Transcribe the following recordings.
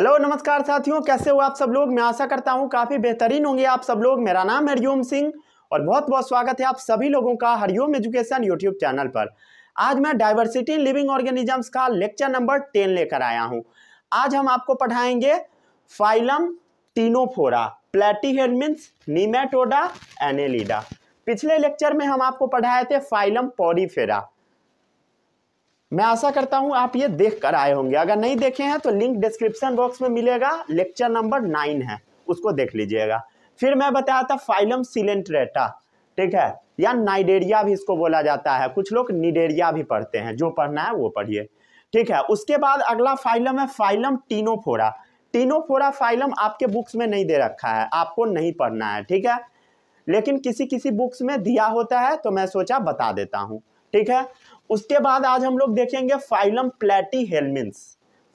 Hello नमस्कार साथियों कैसे हो आप सब लोग मैं आशा करता हूँ काफ़ी बेहतरीन होंगे आप सब लोग मेरा नाम हरिओम सिंह और बहुत बहुत स्वागत है आप सभी लोगों का हरिओम एजुकेशन यूट्यूब चैनल पर आज मैं डाइवर्सिटी लिविंग ऑर्गेनिजम्स का लेक्चर नंबर टेन लेकर आया हूँ आज हम आपको पढ़ाएंगे फाइलम टीनोफोरा प्लेटीहेड नीमेटोडा एनेलिडा पिछले लेक्चर में हम आपको पढ़ाए थे फाइलम पॉरीफेरा मैं आशा करता हूं आप ये देख कर आए होंगे अगर नहीं देखे हैं तो लिंक डिस्क्रिप्शन बॉक्स में मिलेगा लेक्चर नंबर नाइन है उसको देख लीजिएगा फिर मैं बताया था फाइलम सिलेंट्रेटा ठीक है या नाइडेरिया भी इसको बोला जाता है कुछ लोग निडेरिया भी पढ़ते हैं जो पढ़ना है वो पढ़िए ठीक है उसके बाद अगला फाइलम है फाइलम टीनोफोरा टीनोफोरा फाइलम आपके बुक्स में नहीं दे रखा है आपको नहीं पढ़ना है ठीक है लेकिन किसी किसी बुक्स में दिया होता है तो मैं सोचा बता देता हूँ ठीक है उसके बाद आज हम लोग देखेंगे फाइलम प्लेटी हेलमिन्स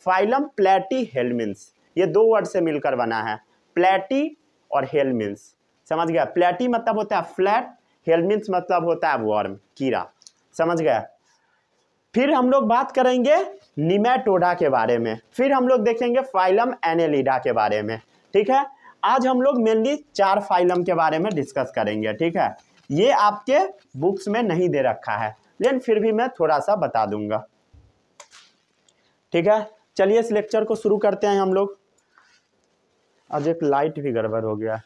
फाइलम प्लेटी हेलमिन्स ये दो वर्ड से मिलकर बना है प्लेटी और हेलमिन्स समझ गया प्लेटी मतलब होता है फ्लैट हेलमिन्स मतलब होता है वर्म कीड़ा समझ गया फिर हम लोग बात करेंगे निमेटोडा के बारे में फिर हम लोग देखेंगे फाइलम एनेलिडा के बारे में ठीक है आज हम लोग मेनली चार फाइलम के बारे में डिस्कस करेंगे ठीक है ये आपके बुक्स में नहीं दे रखा है लेकिन फिर भी मैं थोड़ा सा बता दूंगा ठीक है चलिए इस लेक्चर को शुरू करते हैं हम लोग आज एक लाइट भी गड़बड़ हो गया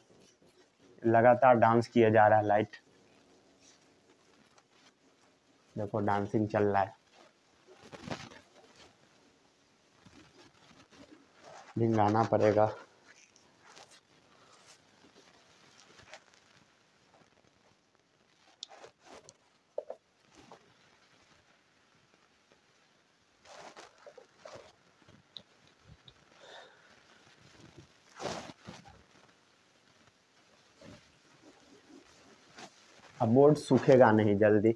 लगातार डांस किया जा रहा है लाइट देखो डांसिंग चल रहा है भिंगाना पड़ेगा बोर्ड सूखेगा नहीं जल्दी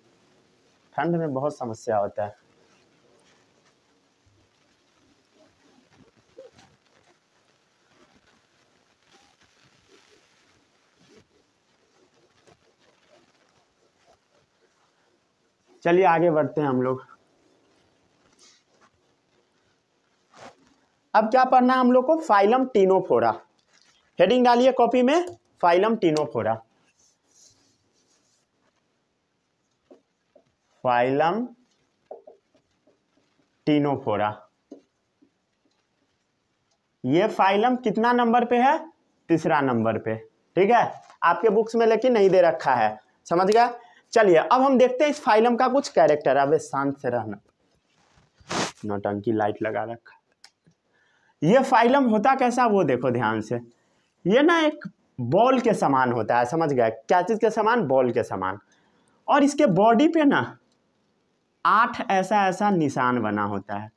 ठंड में बहुत समस्या होता है चलिए आगे बढ़ते हैं हम लोग अब क्या पढ़ना है हम लोग को फाइलम टीनोफोरा हेडिंग डालिए कॉपी में फाइलम टीनोफोरा फाइलम टीनोफोरा ये फाइलम कितना नंबर पे है तीसरा नंबर पे ठीक है आपके बुक्स में लेकिन नहीं दे रखा है समझ गया चलिए अब हम देखते हैं इस फाइलम का कुछ कैरेक्टर अब शांत से रहना नोटंकी लाइट लगा रखा ये फाइलम होता कैसा वो देखो ध्यान से ये ना एक बॉल के समान होता है समझ गया क्या चीज़ के समान बॉल के समान और इसके बॉडी पे ना आठ ऐसा ऐसा निशान बना होता है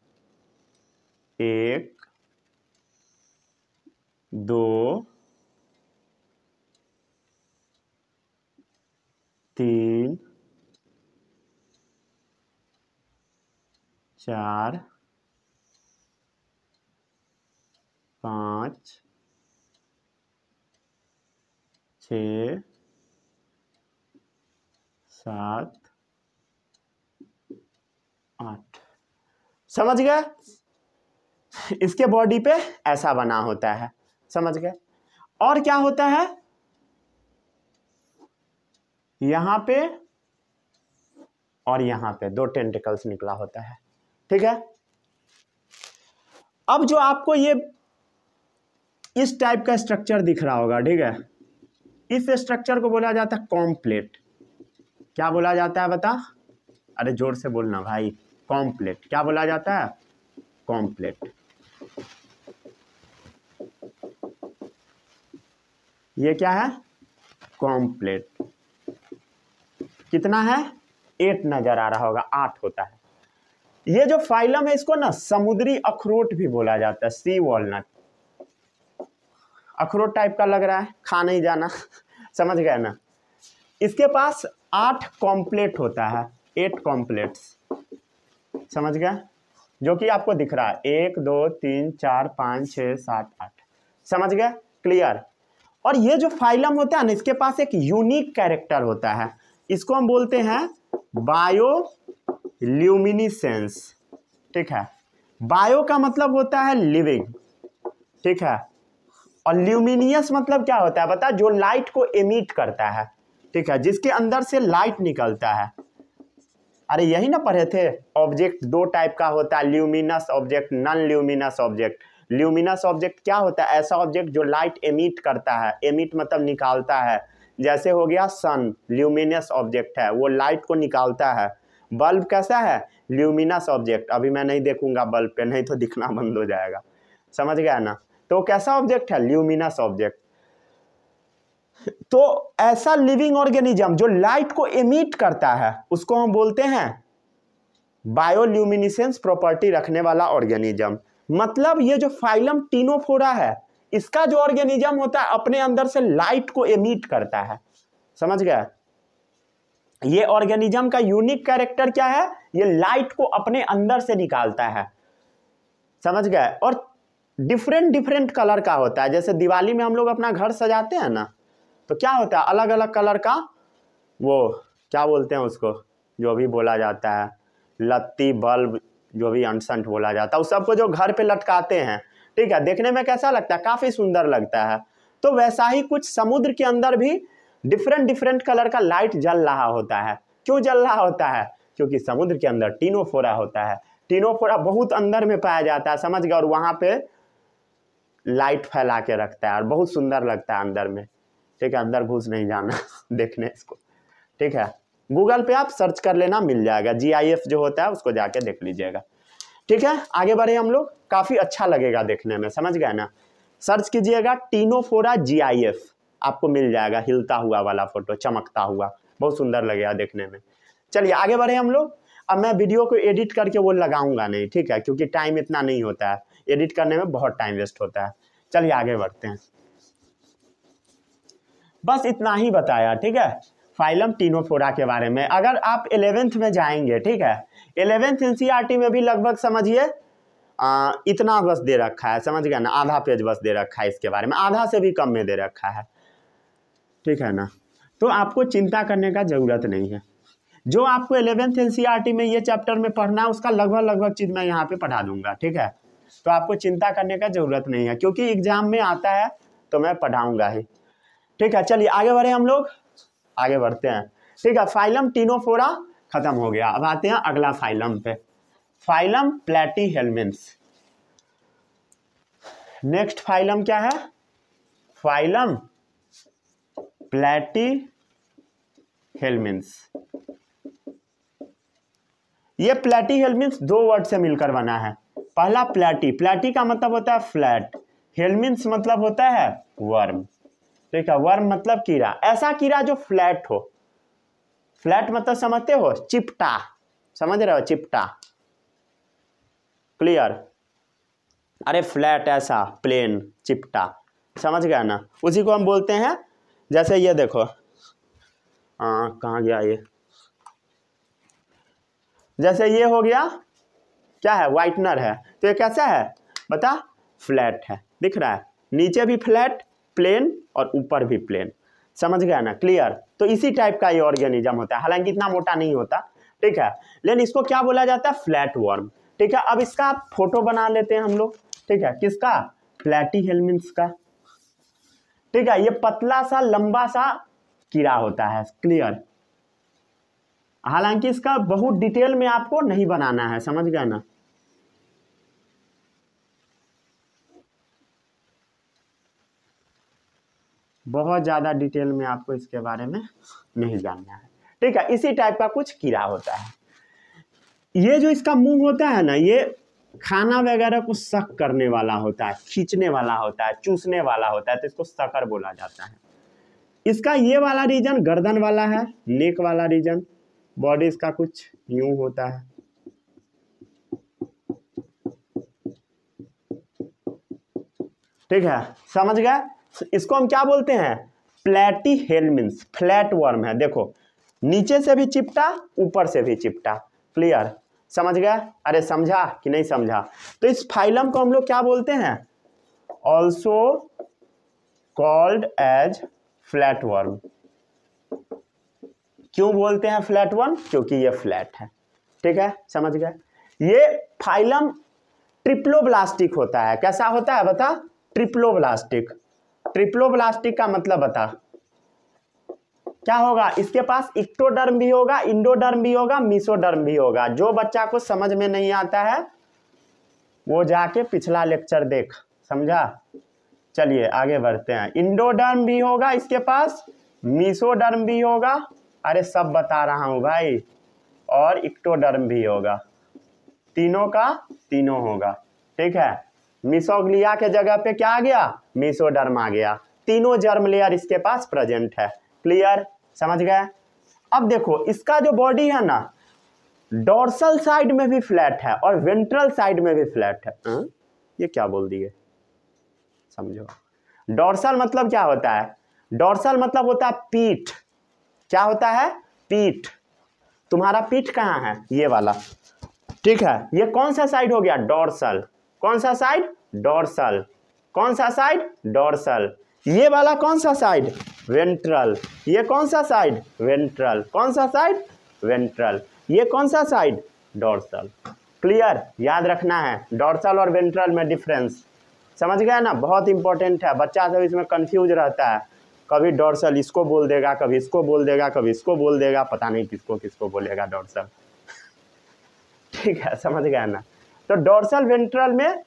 एक दो तीन चार पाँच छ सात आठ समझ गए इसके बॉडी पे ऐसा बना होता है समझ गए और क्या होता है यहां पे और यहां पे दो टेंटिकल्स निकला होता है ठीक है अब जो आपको ये इस टाइप का स्ट्रक्चर दिख रहा होगा ठीक है इस स्ट्रक्चर को बोला जाता है कॉम्प्लेट क्या बोला जाता है बता अरे जोर से बोलना भाई कॉम्प्लेट क्या बोला जाता है कॉम्प्लेट ये क्या है कॉम्प्लेट कितना है एट नजर आ रहा होगा आठ होता है ये जो फाइलम है इसको ना समुद्री अखरोट भी बोला जाता है सी वॉलनट अखरोट टाइप का लग रहा है खा नहीं जाना समझ गए ना इसके पास आठ कॉम्प्लेट होता है एट कॉम्प्लेट्स समझ गया जो कि आपको दिख रहा है एक दो तीन चार पाँच छः सात आठ समझ गया क्लियर और ये जो फाइलम होता है ना इसके पास एक यूनिक कैरेक्टर होता है इसको हम बोलते हैं बायो ल्यूमिनिसेंस ठीक है बायो का मतलब होता है लिविंग ठीक है और ल्यूमिनियस मतलब क्या होता है बता जो लाइट को एमिट करता है ठीक है जिसके अंदर से लाइट निकलता है अरे यही ना पढ़े थे ऑब्जेक्ट दो टाइप का होता है luminous object non luminous object luminous object क्या होता है ऐसा ऑब्जेक्ट जो लाइट एमिट करता है एमिट मतलब निकालता है जैसे हो गया सन ल्यूमिनस ऑब्जेक्ट है वो लाइट को निकालता है बल्ब कैसा है ल्यूमिनस ऑब्जेक्ट अभी मैं नहीं देखूंगा बल्ब पे नहीं तो दिखना बंद हो जाएगा समझ गया ना तो कैसा ऑब्जेक्ट है ल्यूमिनस ऑब्जेक्ट तो ऐसा लिविंग ऑर्गेनिज्म जो लाइट को इमिट करता है उसको हम बोलते हैं बायोल्यूमिनिसेंस प्रॉपर्टी रखने वाला ऑर्गेनिज्म मतलब ये जो फाइलम टीनोफोरा है इसका जो ऑर्गेनिज्म होता है अपने अंदर से लाइट को इमिट करता है समझ गया ये ऑर्गेनिज्म का यूनिक कैरेक्टर क्या है ये लाइट को अपने अंदर से निकालता है समझ गए और डिफरेंट डिफरेंट कलर का होता है जैसे दिवाली में हम लोग अपना घर सजाते हैं ना तो क्या होता है अलग अलग कलर का वो क्या बोलते हैं उसको जो भी बोला जाता है लत्ती बल्ब जो भी अनसंट बोला जाता है उस सबको जो घर पे लटकाते हैं ठीक है देखने में कैसा लगता है काफ़ी सुंदर लगता है तो वैसा ही कुछ समुद्र के अंदर भी डिफरेंट डिफरेंट कलर का लाइट जल रहा होता है क्यों जल रहा होता है क्योंकि समुद्र के अंदर टीनोफोरा होता है टीनोफोरा बहुत अंदर में पाया जाता है समझ गए और वहाँ पे लाइट फैला के रखता है और बहुत सुंदर लगता है अंदर में ठीक है अंदर घुस नहीं जाना देखने इसको ठीक है गूगल पे आप सर्च कर लेना मिल जाएगा जी जो होता है उसको जाके देख लीजिएगा ठीक है आगे बढ़े हम लोग काफ़ी अच्छा लगेगा देखने में समझ गए ना सर्च कीजिएगा टीनोफोरा जी आपको मिल जाएगा हिलता हुआ वाला फोटो चमकता हुआ बहुत सुंदर लगेगा देखने में चलिए आगे बढ़े हम लोग अब मैं वीडियो को एडिट करके वो लगाऊंगा नहीं ठीक है क्योंकि टाइम इतना नहीं होता है एडिट करने में बहुत टाइम वेस्ट होता है चलिए आगे बढ़ते हैं बस इतना ही बताया ठीक है फाइलम टीनोफोरा के बारे में अगर आप एलेवेंथ में जाएंगे ठीक है एलेवेंथ एन में भी लगभग समझिए इतना बस दे रखा है समझ गया ना आधा पेज बस दे रखा है इसके बारे में आधा से भी कम में दे रखा है ठीक है ना तो आपको चिंता करने का ज़रूरत नहीं है जो आपको एलेवेंथ एन में ये चैप्टर में पढ़ना है उसका लगभग लगभग चीज़ मैं यहाँ पे पढ़ा दूंगा ठीक है तो आपको चिंता करने का ज़रूरत नहीं है क्योंकि एग्ज़ाम में आता है तो मैं पढ़ाऊँगा ही ठीक है चलिए आगे बढ़े हम लोग आगे बढ़ते हैं ठीक है फाइलम टीनोफोरा खत्म हो गया अब आते हैं अगला फाइलम पे फाइलम प्लेटी हेलमेंस नेक्स्ट फाइलम क्या है फाइलम प्लेटी हेलमेंस ये प्लेटी हेलमिन्स दो वर्ड से मिलकर बना है पहला प्लेटी प्लेटी का मतलब होता है फ्लैट हेलमिन्स मतलब होता है वर्म ठीक है वर्म मतलब कीड़ा ऐसा कीड़ा जो फ्लैट हो फ्लैट मतलब समझते हो चिपटा समझ रहे हो चिपटा क्लियर अरे फ्लैट ऐसा प्लेन चिपटा समझ गया ना उसी को हम बोलते हैं जैसे ये देखो हाँ कहाँ गया ये जैसे ये हो गया क्या है वाइटनर है तो ये कैसा है बता फ्लैट है दिख रहा है नीचे भी फ्लैट प्लेन और ऊपर भी प्लेन समझ गया ना क्लियर तो इसी टाइप का ये ऑर्गेनिज्म होता है हालांकि इतना मोटा नहीं होता ठीक है लेकिन इसको क्या बोला जाता है फ्लैट वर्म ठीक है अब इसका फोटो बना लेते हैं हम लोग ठीक है किसका फ्लैटी हेलमिंस का ठीक है ये पतला सा लंबा सा कीड़ा होता है क्लियर हालांकि इसका बहुत डिटेल में आपको नहीं बनाना है समझ गया ना बहुत ज़्यादा डिटेल में आपको इसके बारे में नहीं जानना है ठीक है इसी टाइप का कुछ कीड़ा होता है ये जो इसका मुंह होता है ना ये खाना वगैरह को शक करने वाला होता है खींचने वाला होता है चूसने वाला होता है तो इसको सकर बोला जाता है इसका ये वाला रीजन गर्दन वाला है नेक वाला रीजन बॉडी इसका कुछ यूं होता है ठीक है समझ गया इसको हम क्या बोलते हैं प्लेटी हेलमिन्स फ्लैट वर्म है देखो नीचे से भी चिपटा ऊपर से भी चिपटा क्लियर समझ गया अरे समझा कि नहीं समझा तो इस फाइलम को हम लोग क्या बोलते हैं also called as flat worm क्यों बोलते हैं फ्लैट वर्म क्योंकि ये फ्लैट है ठीक है समझ गए ये फाइलम ट्रिप्लोब्लास्टिक होता है कैसा होता है बता ट्रिप्लोब्लास्टिक ट्रिप्लोब्लास्टिक का मतलब बता क्या होगा इसके पास इक्टोडर्म भी होगा इंडोडर्म भी होगा मिसोडर्म भी होगा जो बच्चा को समझ में नहीं आता है वो जाके पिछला लेक्चर देख समझा चलिए आगे बढ़ते हैं इंडोडर्म भी होगा इसके पास मिसोडर्म भी होगा अरे सब बता रहा हूँ भाई और इक्टोडर्म भी होगा तीनों का तीनों होगा ठीक है मिसोग्लिया के जगह पे क्या आ गया मिसोडर्म आ गया तीनों जर्म लेयर इसके पास प्रेजेंट है क्लियर समझ गए अब देखो इसका जो बॉडी है ना डोर्सल साइड में भी फ्लैट है और वेंट्रल साइड में भी फ्लैट है आ? हाँ? ये क्या बोल दिए समझो डोर्सल मतलब क्या होता है डोर्सल मतलब होता है पीठ क्या होता है पीठ तुम्हारा पीठ कहाँ है ये वाला ठीक है ये कौन सा साइड हो गया डोर्सल कौन सा साइड डोरसल कौन सा साइड डोरसल ये वाला कौन सा साइड वेंट्रल ये कौन सा साइड वेंट्रल कौन सा साइड वेंट्रल ये कौन सा साइड डोरसल क्लियर याद रखना है डोरसल और वेंट्रल में डिफरेंस समझ गया ना बहुत इंपॉर्टेंट है बच्चा सब इसमें कंफ्यूज रहता है कभी डोरसल इसको बोल देगा कभी इसको बोल देगा कभी इसको बोल देगा पता नहीं किसको किसको बोलेगा डोरसल ठीक है समझ गया ना तो डोरसल वेंट्रल में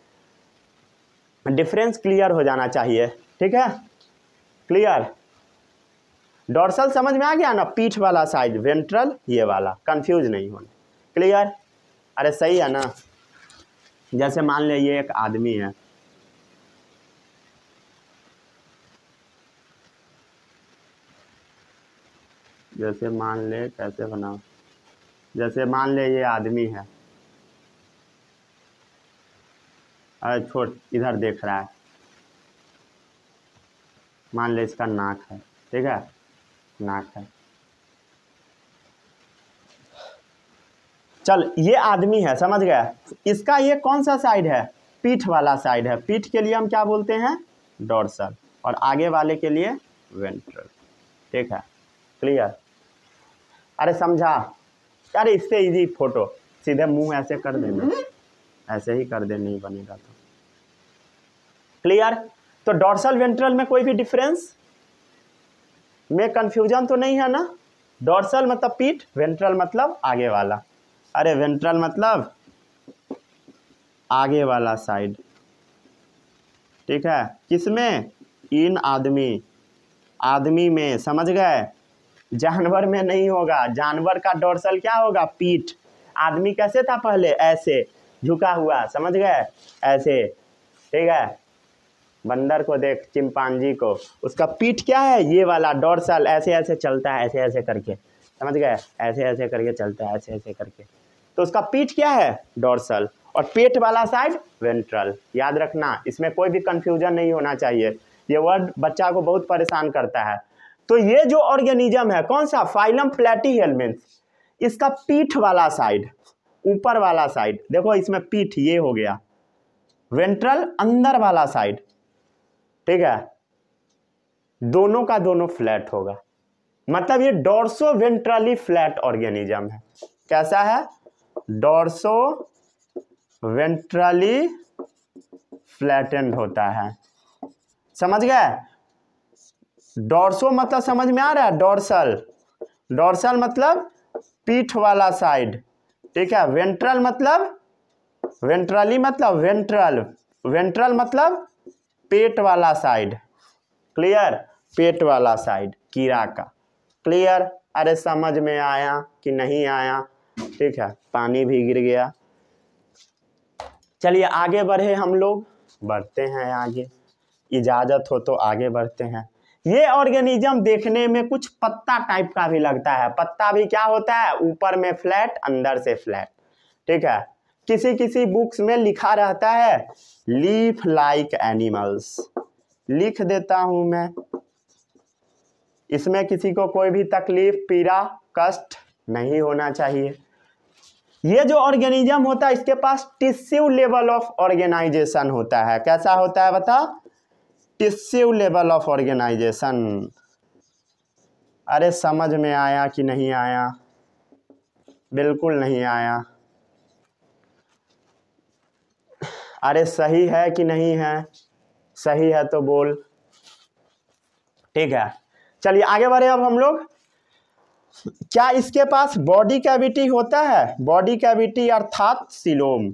डिफरेंस क्लियर हो जाना चाहिए ठीक है क्लियर डॉर्सल समझ में आ गया ना पीठ वाला साइड वेंट्रल ये वाला कंफ्यूज नहीं होना क्लियर अरे सही है ना जैसे मान लिया ये एक आदमी है जैसे मान ले कैसे बनाओ जैसे मान ले ये आदमी है अरे छोड़ इधर देख रहा है मान ले इसका नाक है ठीक है नाक है चल ये आदमी है समझ गया इसका ये कौन सा साइड है पीठ वाला साइड है पीठ के लिए हम क्या बोलते हैं डॉर्सल और आगे वाले के लिए वेंट्रल ठीक है क्लियर अरे समझा अरे इससे इजी फोटो सीधे मुंह ऐसे कर देना ऐसे ही कर दे नहीं बनेगा तो क्लियर तो डॉर्सल वेंट्रल में कोई भी डिफरेंस में कंफ्यूजन तो नहीं है ना डॉर्सल मतलब पीठ वेंट्रल मतलब आगे वाला अरे वेंट्रल मतलब आगे वाला साइड ठीक है किसमें इन आदमी आदमी में समझ गए जानवर में नहीं होगा जानवर का डोर्सल क्या होगा पीठ आदमी कैसे था पहले ऐसे झुका हुआ समझ गए ऐसे ठीक है बंदर को देख चिंपांजी को उसका पीठ क्या है ये वाला डोरसल ऐसे ऐसे चलता है ऐसे ऐसे करके समझ गए ऐसे ऐसे करके चलता है ऐसे ऐसे करके तो उसका पीठ क्या है डोरसल और पेट वाला साइड वेंट्रल याद रखना इसमें कोई भी कंफ्यूजन नहीं होना चाहिए ये वर्ड बच्चा को बहुत परेशान करता है तो ये जो ऑर्गेनिज्म है कौन सा फाइलम फ्लैटी हेलमेंट इसका पीठ वाला साइड ऊपर वाला साइड देखो इसमें पीठ ये हो गया वेंट्रल अंदर वाला साइड ठीक है दोनों का दोनों फ्लैट होगा मतलब ये डोर्सो वेंट्रली फ्लैट ऑर्गेनिज्म है कैसा है डोर्सो वेंट्रली फ्लैटेंड होता है समझ गए डोर्सो मतलब समझ में आ रहा है डोर्सल डोर्सल मतलब पीठ वाला साइड ठीक है वेंट्रल मतलब वेंट्रली मतलब वेंट्रल वेंट्रल मतलब पेट वाला साइड क्लियर पेट वाला साइड कीड़ा का क्लियर अरे समझ में आया कि नहीं आया ठीक है पानी भी गिर गया चलिए आगे बढ़े हम लोग बढ़ते हैं आगे इजाज़त हो तो आगे बढ़ते हैं ये ऑर्गेनिज्म देखने में कुछ पत्ता टाइप का भी लगता है पत्ता भी क्या होता है ऊपर में फ्लैट अंदर से फ्लैट ठीक है किसी किसी बुक्स में लिखा रहता है लीफ लाइक एनिमल्स लिख देता हूं मैं इसमें किसी को कोई भी तकलीफ पीड़ा कष्ट नहीं होना चाहिए ये जो ऑर्गेनिज्म होता है इसके पास टिश्यू लेवल ऑफ ऑर्गेनाइजेशन होता है कैसा होता है बता टिश्यू लेवल ऑफ ऑर्गेनाइजेशन अरे समझ में आया कि नहीं आया बिल्कुल नहीं आया अरे सही है कि नहीं है सही है तो बोल ठीक है चलिए आगे बढ़े अब हम लोग क्या इसके पास बॉडी कैविटी होता है बॉडी कैविटी अर्थात सिलोम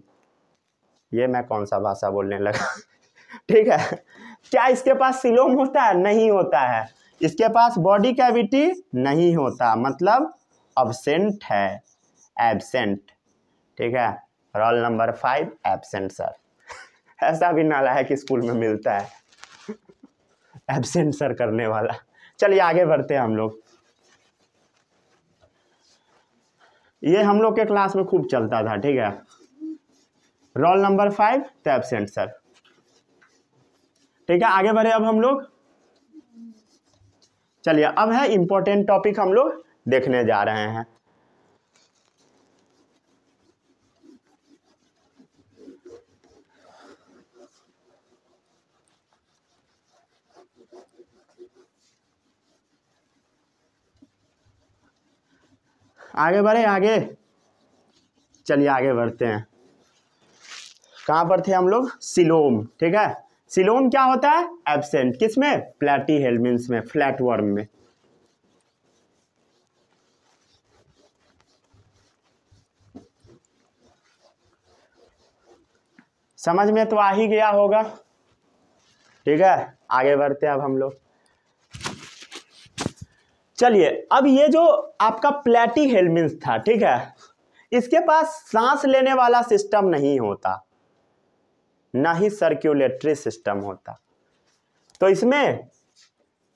ये मैं कौन सा भाषा बोलने लगा ठीक है क्या इसके पास सिलोम होता है नहीं होता है इसके पास बॉडी कैविटी नहीं होता मतलब अब्सेंट है एबसेंट ठीक है roll number five absent sir ऐसा भी नाला है कि स्कूल में मिलता है एबसेंट सर करने वाला चलिए आगे बढ़ते हैं हम लोग ये हम लोग के क्लास में खूब चलता था ठीक है रोल नंबर फाइव तो एबसेंट सर ठीक है आगे बढ़े अब हम लोग चलिए अब है इंपॉर्टेंट टॉपिक हम लोग देखने जा रहे हैं आगे बढ़े आगे चलिए आगे बढ़ते हैं कहां पर थे हम लोग सिलोम ठीक है सिलोन क्या होता है एबसेंट किसमें प्लेटी हेलमिन्स में फ्लैट वर्म में समझ में तो आ ही गया होगा ठीक है आगे बढ़ते हैं अब हम लोग चलिए अब ये जो आपका प्लेटी हेलमिन्स था ठीक है इसके पास सांस लेने वाला सिस्टम नहीं होता ना ही सर्क्यूलेटरी सिस्टम होता तो इसमें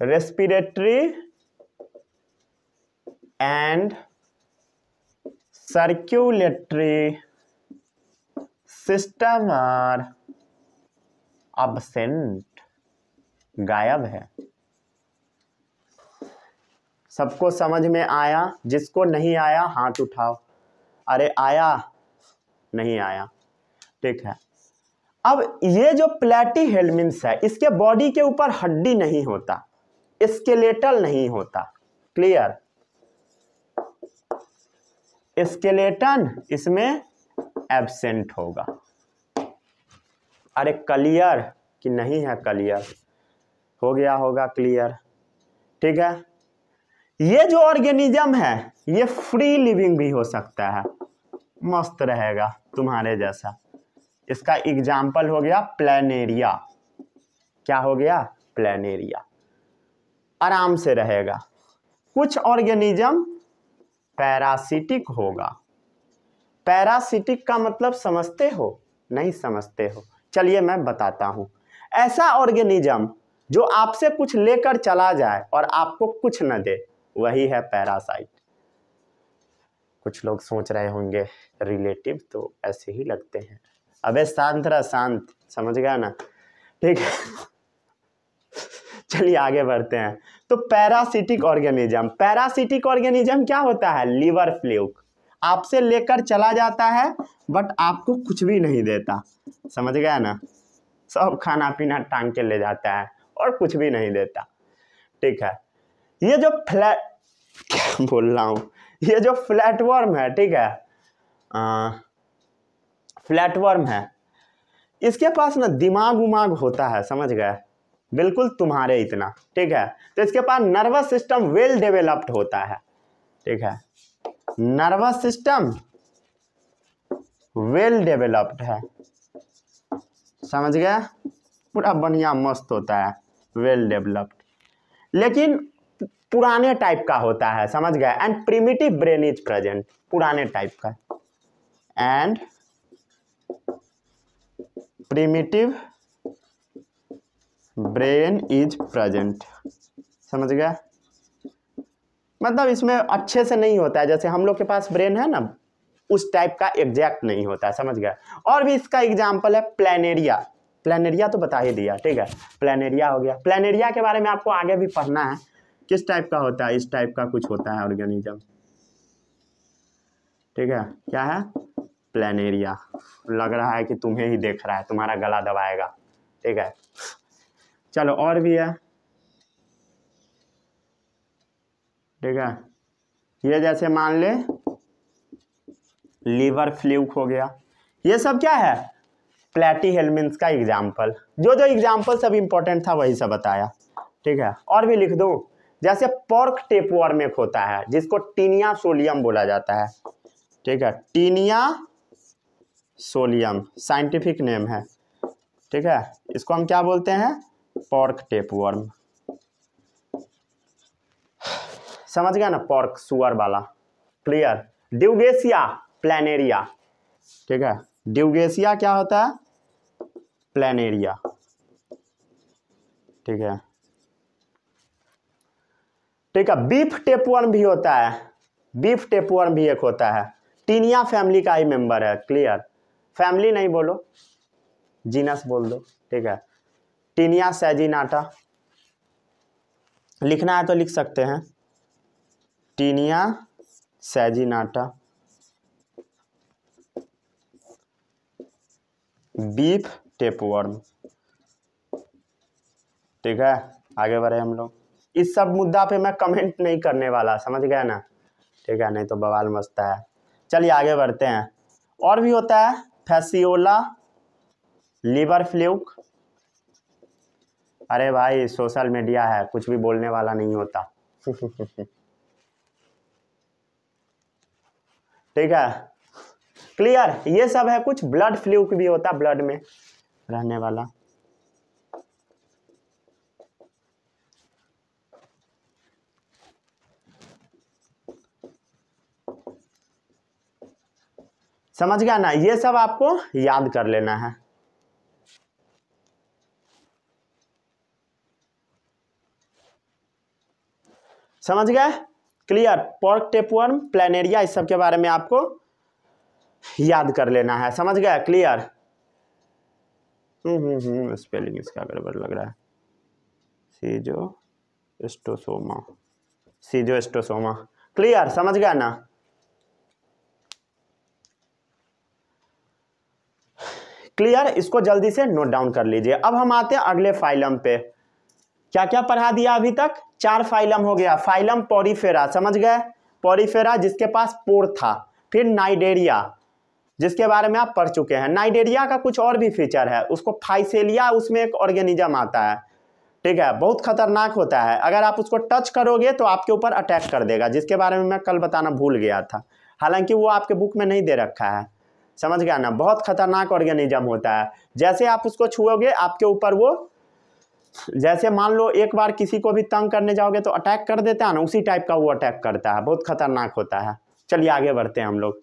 respiratory and circulatory system are absent गायब है सबको समझ में आया जिसको नहीं आया हाथ उठाओ अरे आया नहीं आया ठीक है अब ये जो प्लेटी हेलमिन्स है इसके बॉडी के ऊपर हड्डी नहीं होता स्केलेटल नहीं होता क्लियर स्केलेटन इसमें एबसेंट होगा अरे क्लियर कि नहीं है क्लियर हो गया होगा क्लियर ठीक है ये जो ऑर्गेनिज्म है ये फ्री लिविंग भी हो सकता है मस्त रहेगा तुम्हारे जैसा इसका एग्जाम्पल हो गया प्लेनेरिया क्या हो गया प्लेनेरिया आराम से रहेगा कुछ ऑर्गेनिज्म पैरासिटिक होगा पैरासिटिक का मतलब समझते हो नहीं समझते हो चलिए मैं बताता हूं ऐसा ऑर्गेनिज्म जो आपसे कुछ लेकर चला जाए और आपको कुछ न दे वही है पैरासाइट कुछ लोग सोच रहे होंगे रिलेटिव तो ऐसे ही लगते हैं अबे शांत रहा शांत समझ गया ना ठीक है चलिए आगे बढ़ते हैं तो पैरासिटिक ऑर्गेनिज्म पैरासिटिक ऑर्गेनिज्म क्या होता है लीवर फ्लूक आपसे लेकर चला जाता है बट आपको कुछ भी नहीं देता समझ गया ना सब खाना पीना टांग के ले जाता है और कुछ भी नहीं देता ठीक है ये जो फ्लैट क्या बोल रहा हूँ ये जो फ्लैटवर्म है ठीक है आ, फ्लैटवर्म है इसके पास ना दिमाग उमाग होता है समझ गए बिल्कुल तुम्हारे इतना ठीक है तो इसके पास नर्वस सिस्टम वेल डेवलप्ड होता है ठीक है नर्वस सिस्टम वेल डेवलप्ड है समझ गए पूरा बढ़िया मस्त होता है वेल डेवलप्ड लेकिन पुराने टाइप का होता है समझ गए and primitive brain is present पुराने टाइप का and primitive brain is present समझ गया मतलब इसमें अच्छे से नहीं होता है जैसे हम लोग के पास ब्रेन है ना उस टाइप का एग्जैक्ट नहीं होता है समझ गया और भी इसका एग्जाम्पल है प्लेनेरिया प्लेनेरिया तो बता ही दिया ठीक है प्लेनेरिया हो गया प्लेनेरिया के बारे में आपको आगे भी पढ़ना है किस टाइप का होता है इस टाइप का कुछ होता है ऑर्गेनिज्म ठीक है क्या है प्लान एरिया लग रहा है कि तुम्हें ही देख रहा है तुम्हारा गला दबाएगा ठीक है चलो और भी है ठीक है ये जैसे मान ले लीवर फ्लूक हो गया ये सब क्या है प्लेटी हेलमेंट्स का एग्जाम्पल जो जो एग्जाम्पल सब इम्पोर्टेंट था वही सब बताया ठीक है और भी लिख दो जैसे पॉर्क टेपवर्म एक होता है जिसको टीनिया सोलियम बोला जाता है ठीक है टीनिया सोलियम साइंटिफिक नेम है ठीक है इसको हम क्या बोलते हैं पॉर्क टेप वर्म समझ गया ना पॉर्क सुअर वाला क्लियर ड्यूगेसिया प्लानेरिया ठीक है ड्यूगेसिया क्या होता है प्लानेरिया ठीक है ठीक है बीफ टेपवर्म भी होता है बीफ टेपवर्म भी एक होता है टीनिया फैमिली का ही मेंबर है क्लियर फैमिली नहीं बोलो जीनस बोल दो ठीक है टीनिया सैजिनाटा लिखना है तो लिख सकते हैं टीनिया सैजिनाटा बीफ टेपवर्म ठीक है आगे बढ़े हम लोग इस सब मुद्दा पे मैं कमेंट नहीं करने वाला समझ गया ना ठीक है नहीं तो बवाल मचता है चलिए आगे बढ़ते हैं और भी होता है फैसियोला लिवर फ्लूक अरे भाई सोशल मीडिया है कुछ भी बोलने वाला नहीं होता ठीक है क्लियर ये सब है कुछ ब्लड फ्लूक भी होता ब्लड में रहने वाला समझ गया ना ये सब आपको याद कर लेना है समझ गए क्लियर पॉर्क टेपवर्म प्लानेरिया इस सब के बारे में आपको याद कर लेना है समझ गया क्लियर हम्म स्पेलिंग हम्म, हम्म, इसका गड़बड़ लग रहा है सीजो एस्टोसोमा सीजो एस्टोसोमा क्लियर समझ गया ना क्लियर इसको जल्दी से नोट डाउन कर लीजिए अब हम आते हैं अगले फाइलम पे क्या क्या पढ़ा दिया अभी तक चार फाइलम हो गया फाइलम पोरीफेरा समझ गए पोरीफेरा जिसके पास पोर था फिर नाइडेरिया जिसके बारे में आप पढ़ चुके हैं नाइडेरिया का कुछ और भी फीचर है उसको फाइसेलिया उसमें एक ऑर्गेनिज्म आता है ठीक है बहुत खतरनाक होता है अगर आप उसको टच करोगे तो आपके ऊपर अटैक कर देगा जिसके बारे में मैं कल बताना भूल गया था हालांकि वो आपके बुक में नहीं दे रखा है समझ गया ना बहुत खतरनाक ऑर्गेनिज्म होता है जैसे आप उसको छुओगे आपके ऊपर वो जैसे मान लो एक बार किसी को भी तंग करने जाओगे तो अटैक कर देता है ना उसी टाइप का वो अटैक करता है बहुत खतरनाक होता है चलिए आगे बढ़ते हैं हम लोग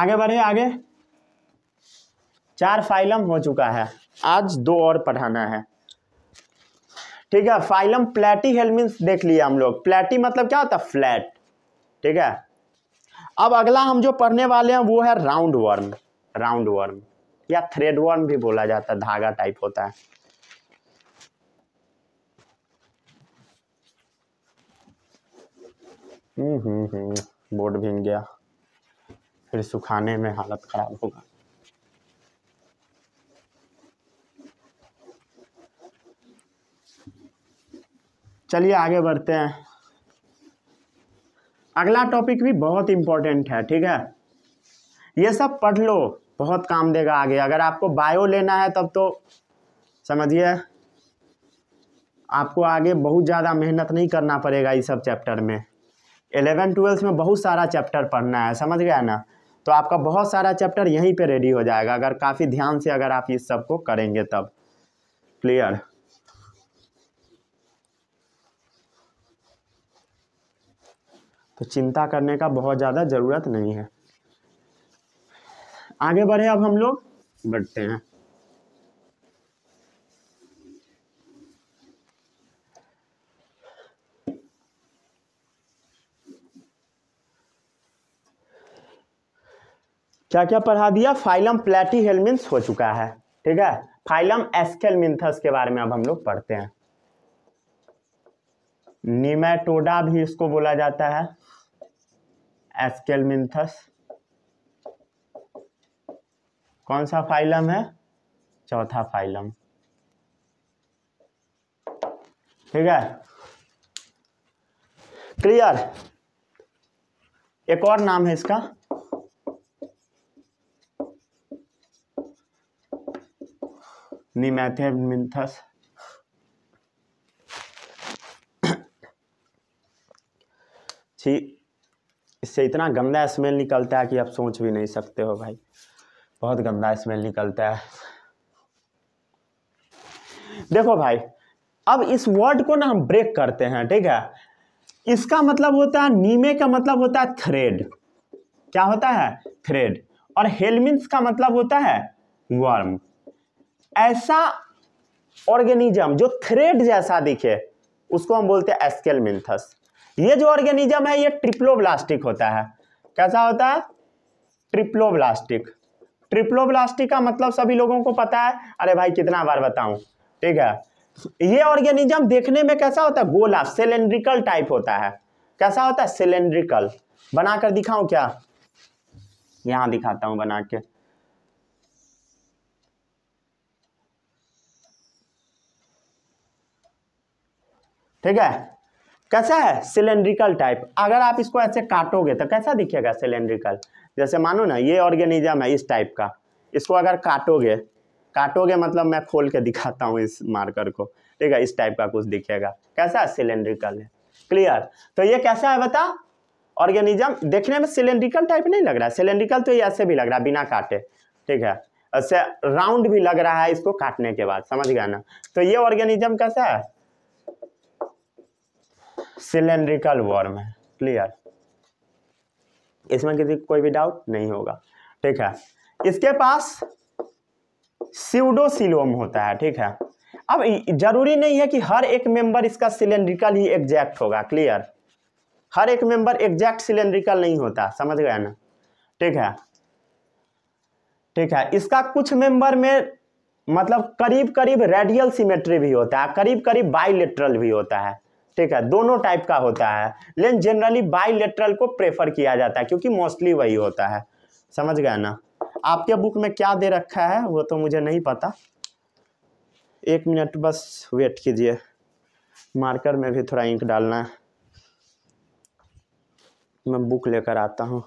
आगे बढ़े आगे चार फाइलम हो चुका है आज दो और पढ़ाना है ठीक है फाइलम प्लेटी हेल देख लिया हम लोग प्लेटी मतलब क्या होता है फ्लैट ठीक है अब अगला हम जो पढ़ने वाले हैं वो है राउंड वर्म राउंड वर्म या थ्रेड वर्म भी बोला जाता है धागा टाइप होता है हम्म हम्म, हम्म। बोर्ड भींग गया फिर सुखाने में हालत खराब होगा चलिए आगे बढ़ते हैं अगला टॉपिक भी बहुत इम्पोर्टेंट है ठीक है ये सब पढ़ लो बहुत काम देगा आगे अगर आपको बायो लेना है तब तो समझिए आपको आगे बहुत ज़्यादा मेहनत नहीं करना पड़ेगा इस सब चैप्टर में एलेवन ट्वेल्थ में बहुत सारा चैप्टर पढ़ना है समझ गया ना तो आपका बहुत सारा चैप्टर यहीं पे रेडी हो जाएगा अगर काफ़ी ध्यान से अगर आप इस सब को करेंगे तब क्लियर तो चिंता करने का बहुत ज़्यादा ज़रूरत नहीं है आगे बढ़े अब हम लोग बढ़ते हैं क्या क्या पढ़ा दिया फाइलम प्लेटी हेलमिंस हो चुका है ठीक है फाइलम एस्केलमिंथस के बारे में अब हम लोग पढ़ते हैं निमेटोडा भी इसको बोला जाता है एस्केलमिंथस कौन सा फाइलम है चौथा फाइलम ठीक है क्लियर एक और नाम है इसका निमैथेमिंथस ठीक इससे इतना गंदा स्मेल निकलता है कि आप सोच भी नहीं सकते हो भाई बहुत गंदा स्मेल निकलता है देखो भाई अब इस वर्ड को ना हम ब्रेक करते हैं ठीक है इसका मतलब होता है नीमे का मतलब होता है थ्रेड क्या होता है थ्रेड और हेलमिंस का मतलब होता है वर्म ऐसा ऑर्गेनिज्म जो थ्रेड जैसा दिखे उसको हम बोलते हैं एस्केलमिंथस ये जो ऑर्गेनिज्म है ये ट्रिप्लोब्लास्टिक होता है कैसा होता है ट्रिप्लोब्लास्टिक ट्रिप्लोब्लास्टिक का मतलब सभी लोगों को पता है अरे भाई कितना बार बताऊं ठीक है ये ऑर्गेनिज्म देखने में कैसा होता है गोला सिलेंड्रिकल टाइप होता है कैसा होता है सिलेंड्रिकल बनाकर दिखाऊं क्या यहां दिखाता हूं बना के ठीक है कैसा है सिलेंड्रिकल टाइप अगर आप इसको ऐसे काटोगे तो कैसा दिखेगा सिलेंड्रिकल जैसे मानो ना ये ऑर्गेनिज्म है इस टाइप का इसको अगर काटोगे काटोगे मतलब मैं खोल के दिखाता हूँ इस मार्कर को ठीक है इस टाइप का कुछ दिखेगा कैसा है सिलेंड्रिकल है क्लियर तो ये कैसा है बता ऑर्गेनिज्म देखने में सिलेंड्रिकल टाइप नहीं लग रहा है सिलेंड्रिकल तो ये ऐसे भी लग रहा है बिना काटे ठीक है ऐसे राउंड भी लग रहा है इसको काटने के बाद समझ गया ना तो ये ऑर्गेनिज्म कैसा है सिलेंड्रिकल वर्म है क्लियर इसमें किसी कोई भी डाउट नहीं होगा ठीक है इसके पास सीवडोसिलोम होता है ठीक है अब जरूरी नहीं है कि हर एक मेंबर इसका सिलेंड्रिकल ही एग्जैक्ट होगा क्लियर हर एक मेंबर एग्जैक्ट सिलेंड्रिकल नहीं होता समझ गया ना ठीक है ठीक है इसका कुछ मेंबर में मतलब करीब करीब रेडियल सिमेट्री भी होता है करीब करीब बाइलेट्रल भी होता है ठीक है दोनों टाइप का होता है लेकिन जनरली बाईलेटरल को प्रेफर किया जाता है क्योंकि मोस्टली वही होता है समझ गया ना आपके बुक में क्या दे रखा है वो तो मुझे नहीं पता एक मिनट बस वेट कीजिए मार्कर में भी थोड़ा इंक डालना है मैं बुक लेकर आता हूँ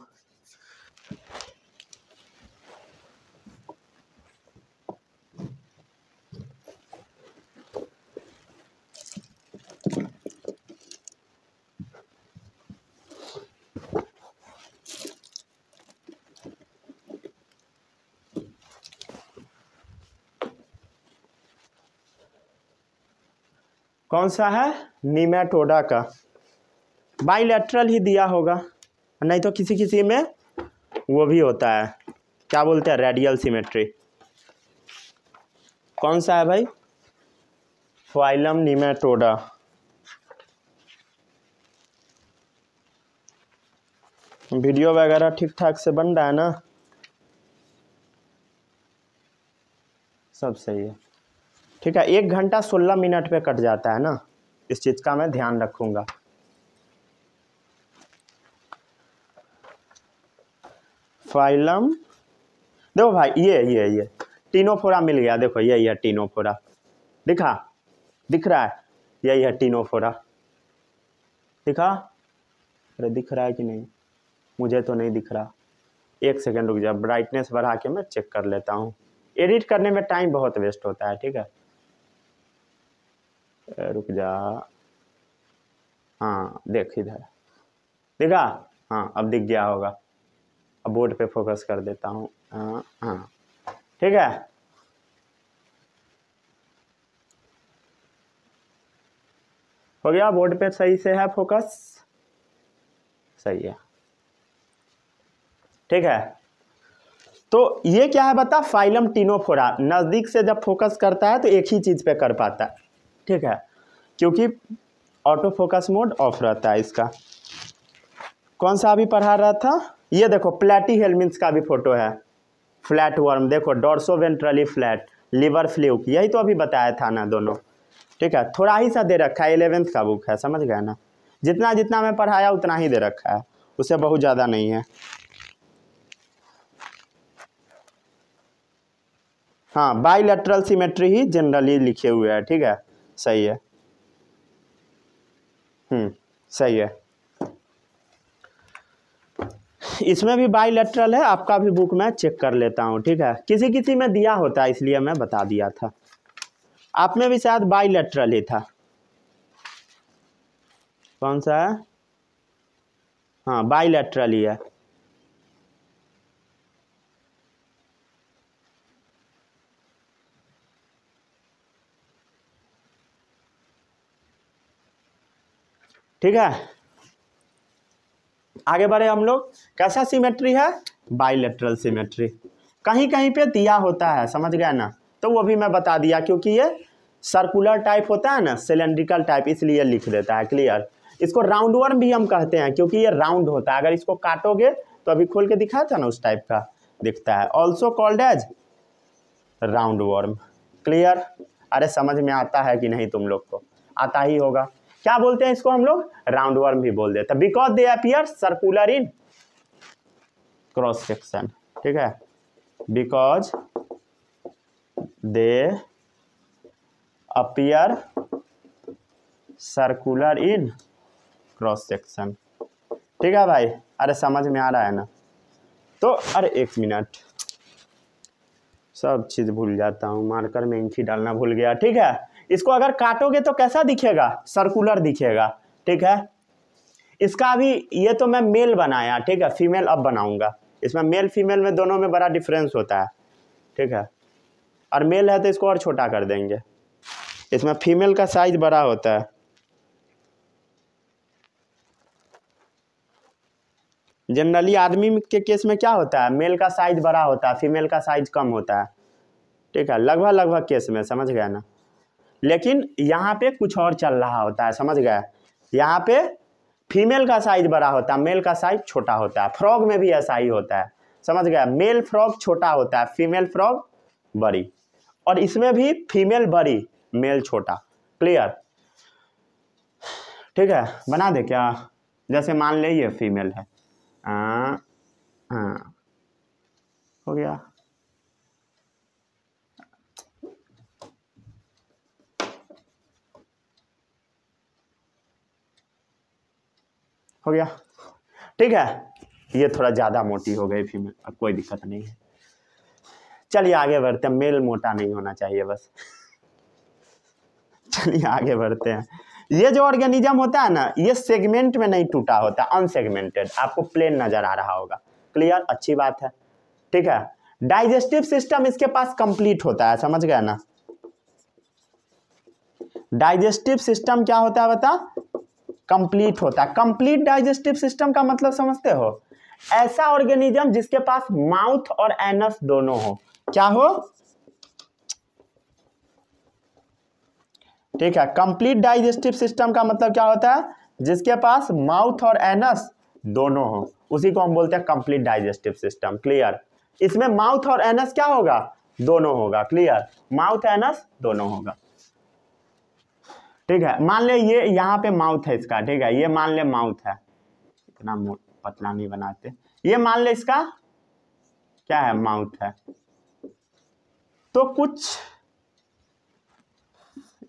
कौन सा है निमेटोडा का बाइलेट्रल ही दिया होगा नहीं तो किसी किसी में वो भी होता है क्या बोलते हैं रेडियल सिमेट्री कौन सा है भाई फाइलम निमेटोडा वीडियो वगैरह ठीक ठाक से बन रहा है ना सब सही है ठीक है एक घंटा सोलह मिनट पे कट जाता है ना इस चीज़ का मैं ध्यान रखूँगा फाइलम देखो भाई ये ये ये टीनोफोरा मिल गया देखो ये ये टीनोफोरा दिखा दिख रहा है यही है टीनोफोरा दिखा अरे दिख रहा है कि नहीं मुझे तो नहीं दिख रहा एक सेकेंड रुक जाए ब्राइटनेस बढ़ा के मैं चेक कर लेता हूँ एडिट करने में टाइम बहुत वेस्ट होता है ठीक है रुक जा हाँ देख इधर देखा हाँ अब दिख गया होगा अब बोर्ड पे फोकस कर देता हूँ हाँ हाँ ठीक है हो गया बोर्ड पे सही से है फोकस सही है ठीक है तो ये क्या है बता फाइलम टीनोफोरा नज़दीक से जब फोकस करता है तो एक ही चीज़ पे कर पाता है ठीक है क्योंकि ऑटो फोकस मोड ऑफ रहता है इसका कौन सा अभी पढ़ा रहा था ये देखो प्लेटी हेलमिन्स का भी फोटो है फ्लैट वर्म देखो dorso ventrally flat liver fluke यही तो अभी बताया था ना दोनों ठीक है थोड़ा ही सा दे रखा है इलेवेंथ का बुक है समझ गए ना जितना जितना मैं पढ़ाया उतना ही दे रखा है उसे बहुत ज़्यादा नहीं है हाँ बाईलेट्रल सिमेट्री सीमेट्री ही जनरली लिखे हुए है ठीक है सही है हम्म, सही है इसमें भी लेटरल है आपका भी बुक मैं चेक कर लेता हूँ ठीक है किसी किसी में दिया होता है इसलिए मैं बता दिया था आप में भी शायद लेटरल ही था कौन सा है हाँ लेटरल ही है ठीक है आगे बढ़े हम लोग कैसा सिमेट्री है बाइलेटरल सिमेट्री कहीं कहीं पे दिया होता है समझ गया ना तो वो भी मैं बता दिया क्योंकि ये सर्कुलर टाइप होता है ना सिलेंड्रिकल टाइप इसलिए लिख देता है क्लियर इसको राउंड वर्म भी हम कहते हैं क्योंकि ये राउंड होता है अगर इसको काटोगे तो अभी खोल के दिखाया था ना उस टाइप का दिखता है also called as round worm clear अरे समझ में आता है कि नहीं तुम लोग को आता ही होगा क्या बोलते हैं इसको हम लोग राउंड वर्म भी बोल देते हैं because they appear circular in cross section ठीक है because they appear circular in cross section ठीक है भाई अरे समझ में आ रहा है ना तो अरे एक मिनट सब चीज़ भूल जाता हूँ मार्कर में इंची डालना भूल गया ठीक है इसको अगर काटोगे तो कैसा दिखेगा सर्कुलर दिखेगा ठीक है इसका अभी ये तो मैं मेल बनाया ठीक है फीमेल अब बनाऊंगा इसमें मेल फीमेल में दोनों में बड़ा डिफरेंस होता है ठीक है और मेल है तो इसको और छोटा कर देंगे इसमें फीमेल का साइज बड़ा होता है जनरली आदमी के केस में क्या होता है मेल का साइज बड़ा होता है फीमेल का साइज कम होता है ठीक है लगभग लगभग केस में समझ गया ना लेकिन यहाँ पे कुछ और चल रहा होता है समझ गए यहाँ पे फीमेल का साइज बड़ा होता है मेल का साइज छोटा होता है फ्रॉग में भी ऐसा ही होता है समझ गया मेल फ्रॉग छोटा होता है फीमेल फ्रॉग बड़ी और इसमें भी फीमेल बड़ी मेल छोटा क्लियर ठीक है बना दे क्या जैसे मान लीजिए फीमेल है आ, हाँ, आ, हाँ। हो गया हो गया ठीक है ये थोड़ा ज़्यादा मोटी हो गई फीमेल अब कोई दिक्कत नहीं है चलिए आगे बढ़ते हैं मेल मोटा नहीं होना चाहिए बस चलिए आगे बढ़ते हैं ये जो ऑर्गेनिज्म होता है ना ये सेगमेंट में नहीं टूटा होता अनसेगमेंटेड आपको प्लेन नज़र आ रहा होगा क्लियर अच्छी बात है ठीक है डाइजेस्टिव सिस्टम इसके पास कंप्लीट होता है समझ गया ना डाइजेस्टिव सिस्टम क्या होता है बता कंप्लीट होता है कंप्लीट डाइजेस्टिव सिस्टम का मतलब समझते हो ऐसा ऑर्गेनिज्म जिसके पास माउथ और एनस दोनों हो क्या हो ठीक है कंप्लीट डाइजेस्टिव सिस्टम का मतलब क्या होता है जिसके पास माउथ और एनस दोनों हो उसी को हम बोलते हैं कंप्लीट डाइजेस्टिव सिस्टम क्लियर इसमें माउथ और एनस क्या होगा दोनों होगा क्लियर माउथ एनस दोनों होगा ठीक है मान लिया ये यहाँ पे माउथ है इसका ठीक है ये मान ले माउथ है इतना पतला नहीं बनाते ये मान लिया इसका क्या है माउथ है तो कुछ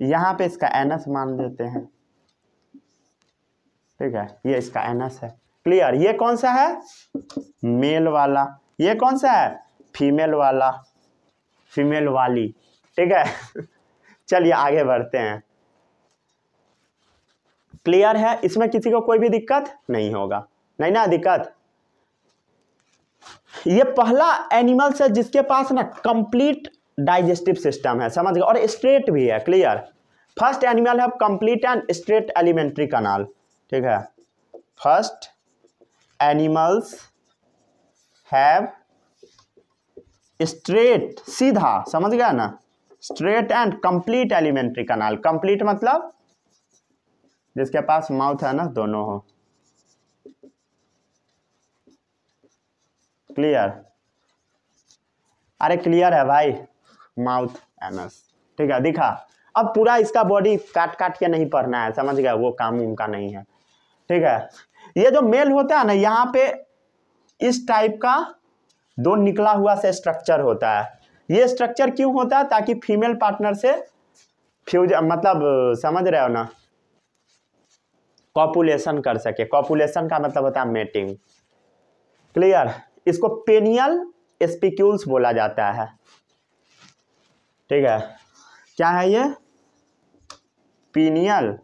यहाँ पे इसका एनस मान लेते हैं ठीक है ये इसका एनस है क्लियर ये कौन सा है मेल वाला ये कौन सा है फीमेल वाला फीमेल वाली ठीक है चलिए आगे बढ़ते हैं क्लियर है इसमें किसी को कोई भी दिक्कत नहीं होगा नहीं ना दिक्कत ये पहला एनिमल्स है जिसके पास ना कंप्लीट डाइजेस्टिव सिस्टम है समझ गए और स्ट्रेट भी है क्लियर फर्स्ट एनिमल है complete and straight alimentary canal ठीक है फर्स्ट एनिमल्स हैव स्ट्रेट सीधा समझ गया ना straight and complete alimentary canal complete मतलब जिसके पास माउथ है ना दोनों हो क्लियर अरे क्लियर है भाई माउथ एनस ठीक है दिखा अब पूरा इसका बॉडी काट काट के नहीं पढ़ना है समझ गया वो काम उनका नहीं है ठीक है ये जो मेल होता है ना यहाँ पे इस टाइप का दो निकला हुआ से स्ट्रक्चर होता है ये स्ट्रक्चर क्यों होता है ताकि फीमेल पार्टनर से फ्यूज मतलब समझ रहे हो ना कॉपुलेशन कर सके कॉपुलेशन का मतलब होता है मेटिंग क्लियर इसको पेनियल स्पिक्यूल्स बोला जाता है ठीक है क्या है ये पीनियल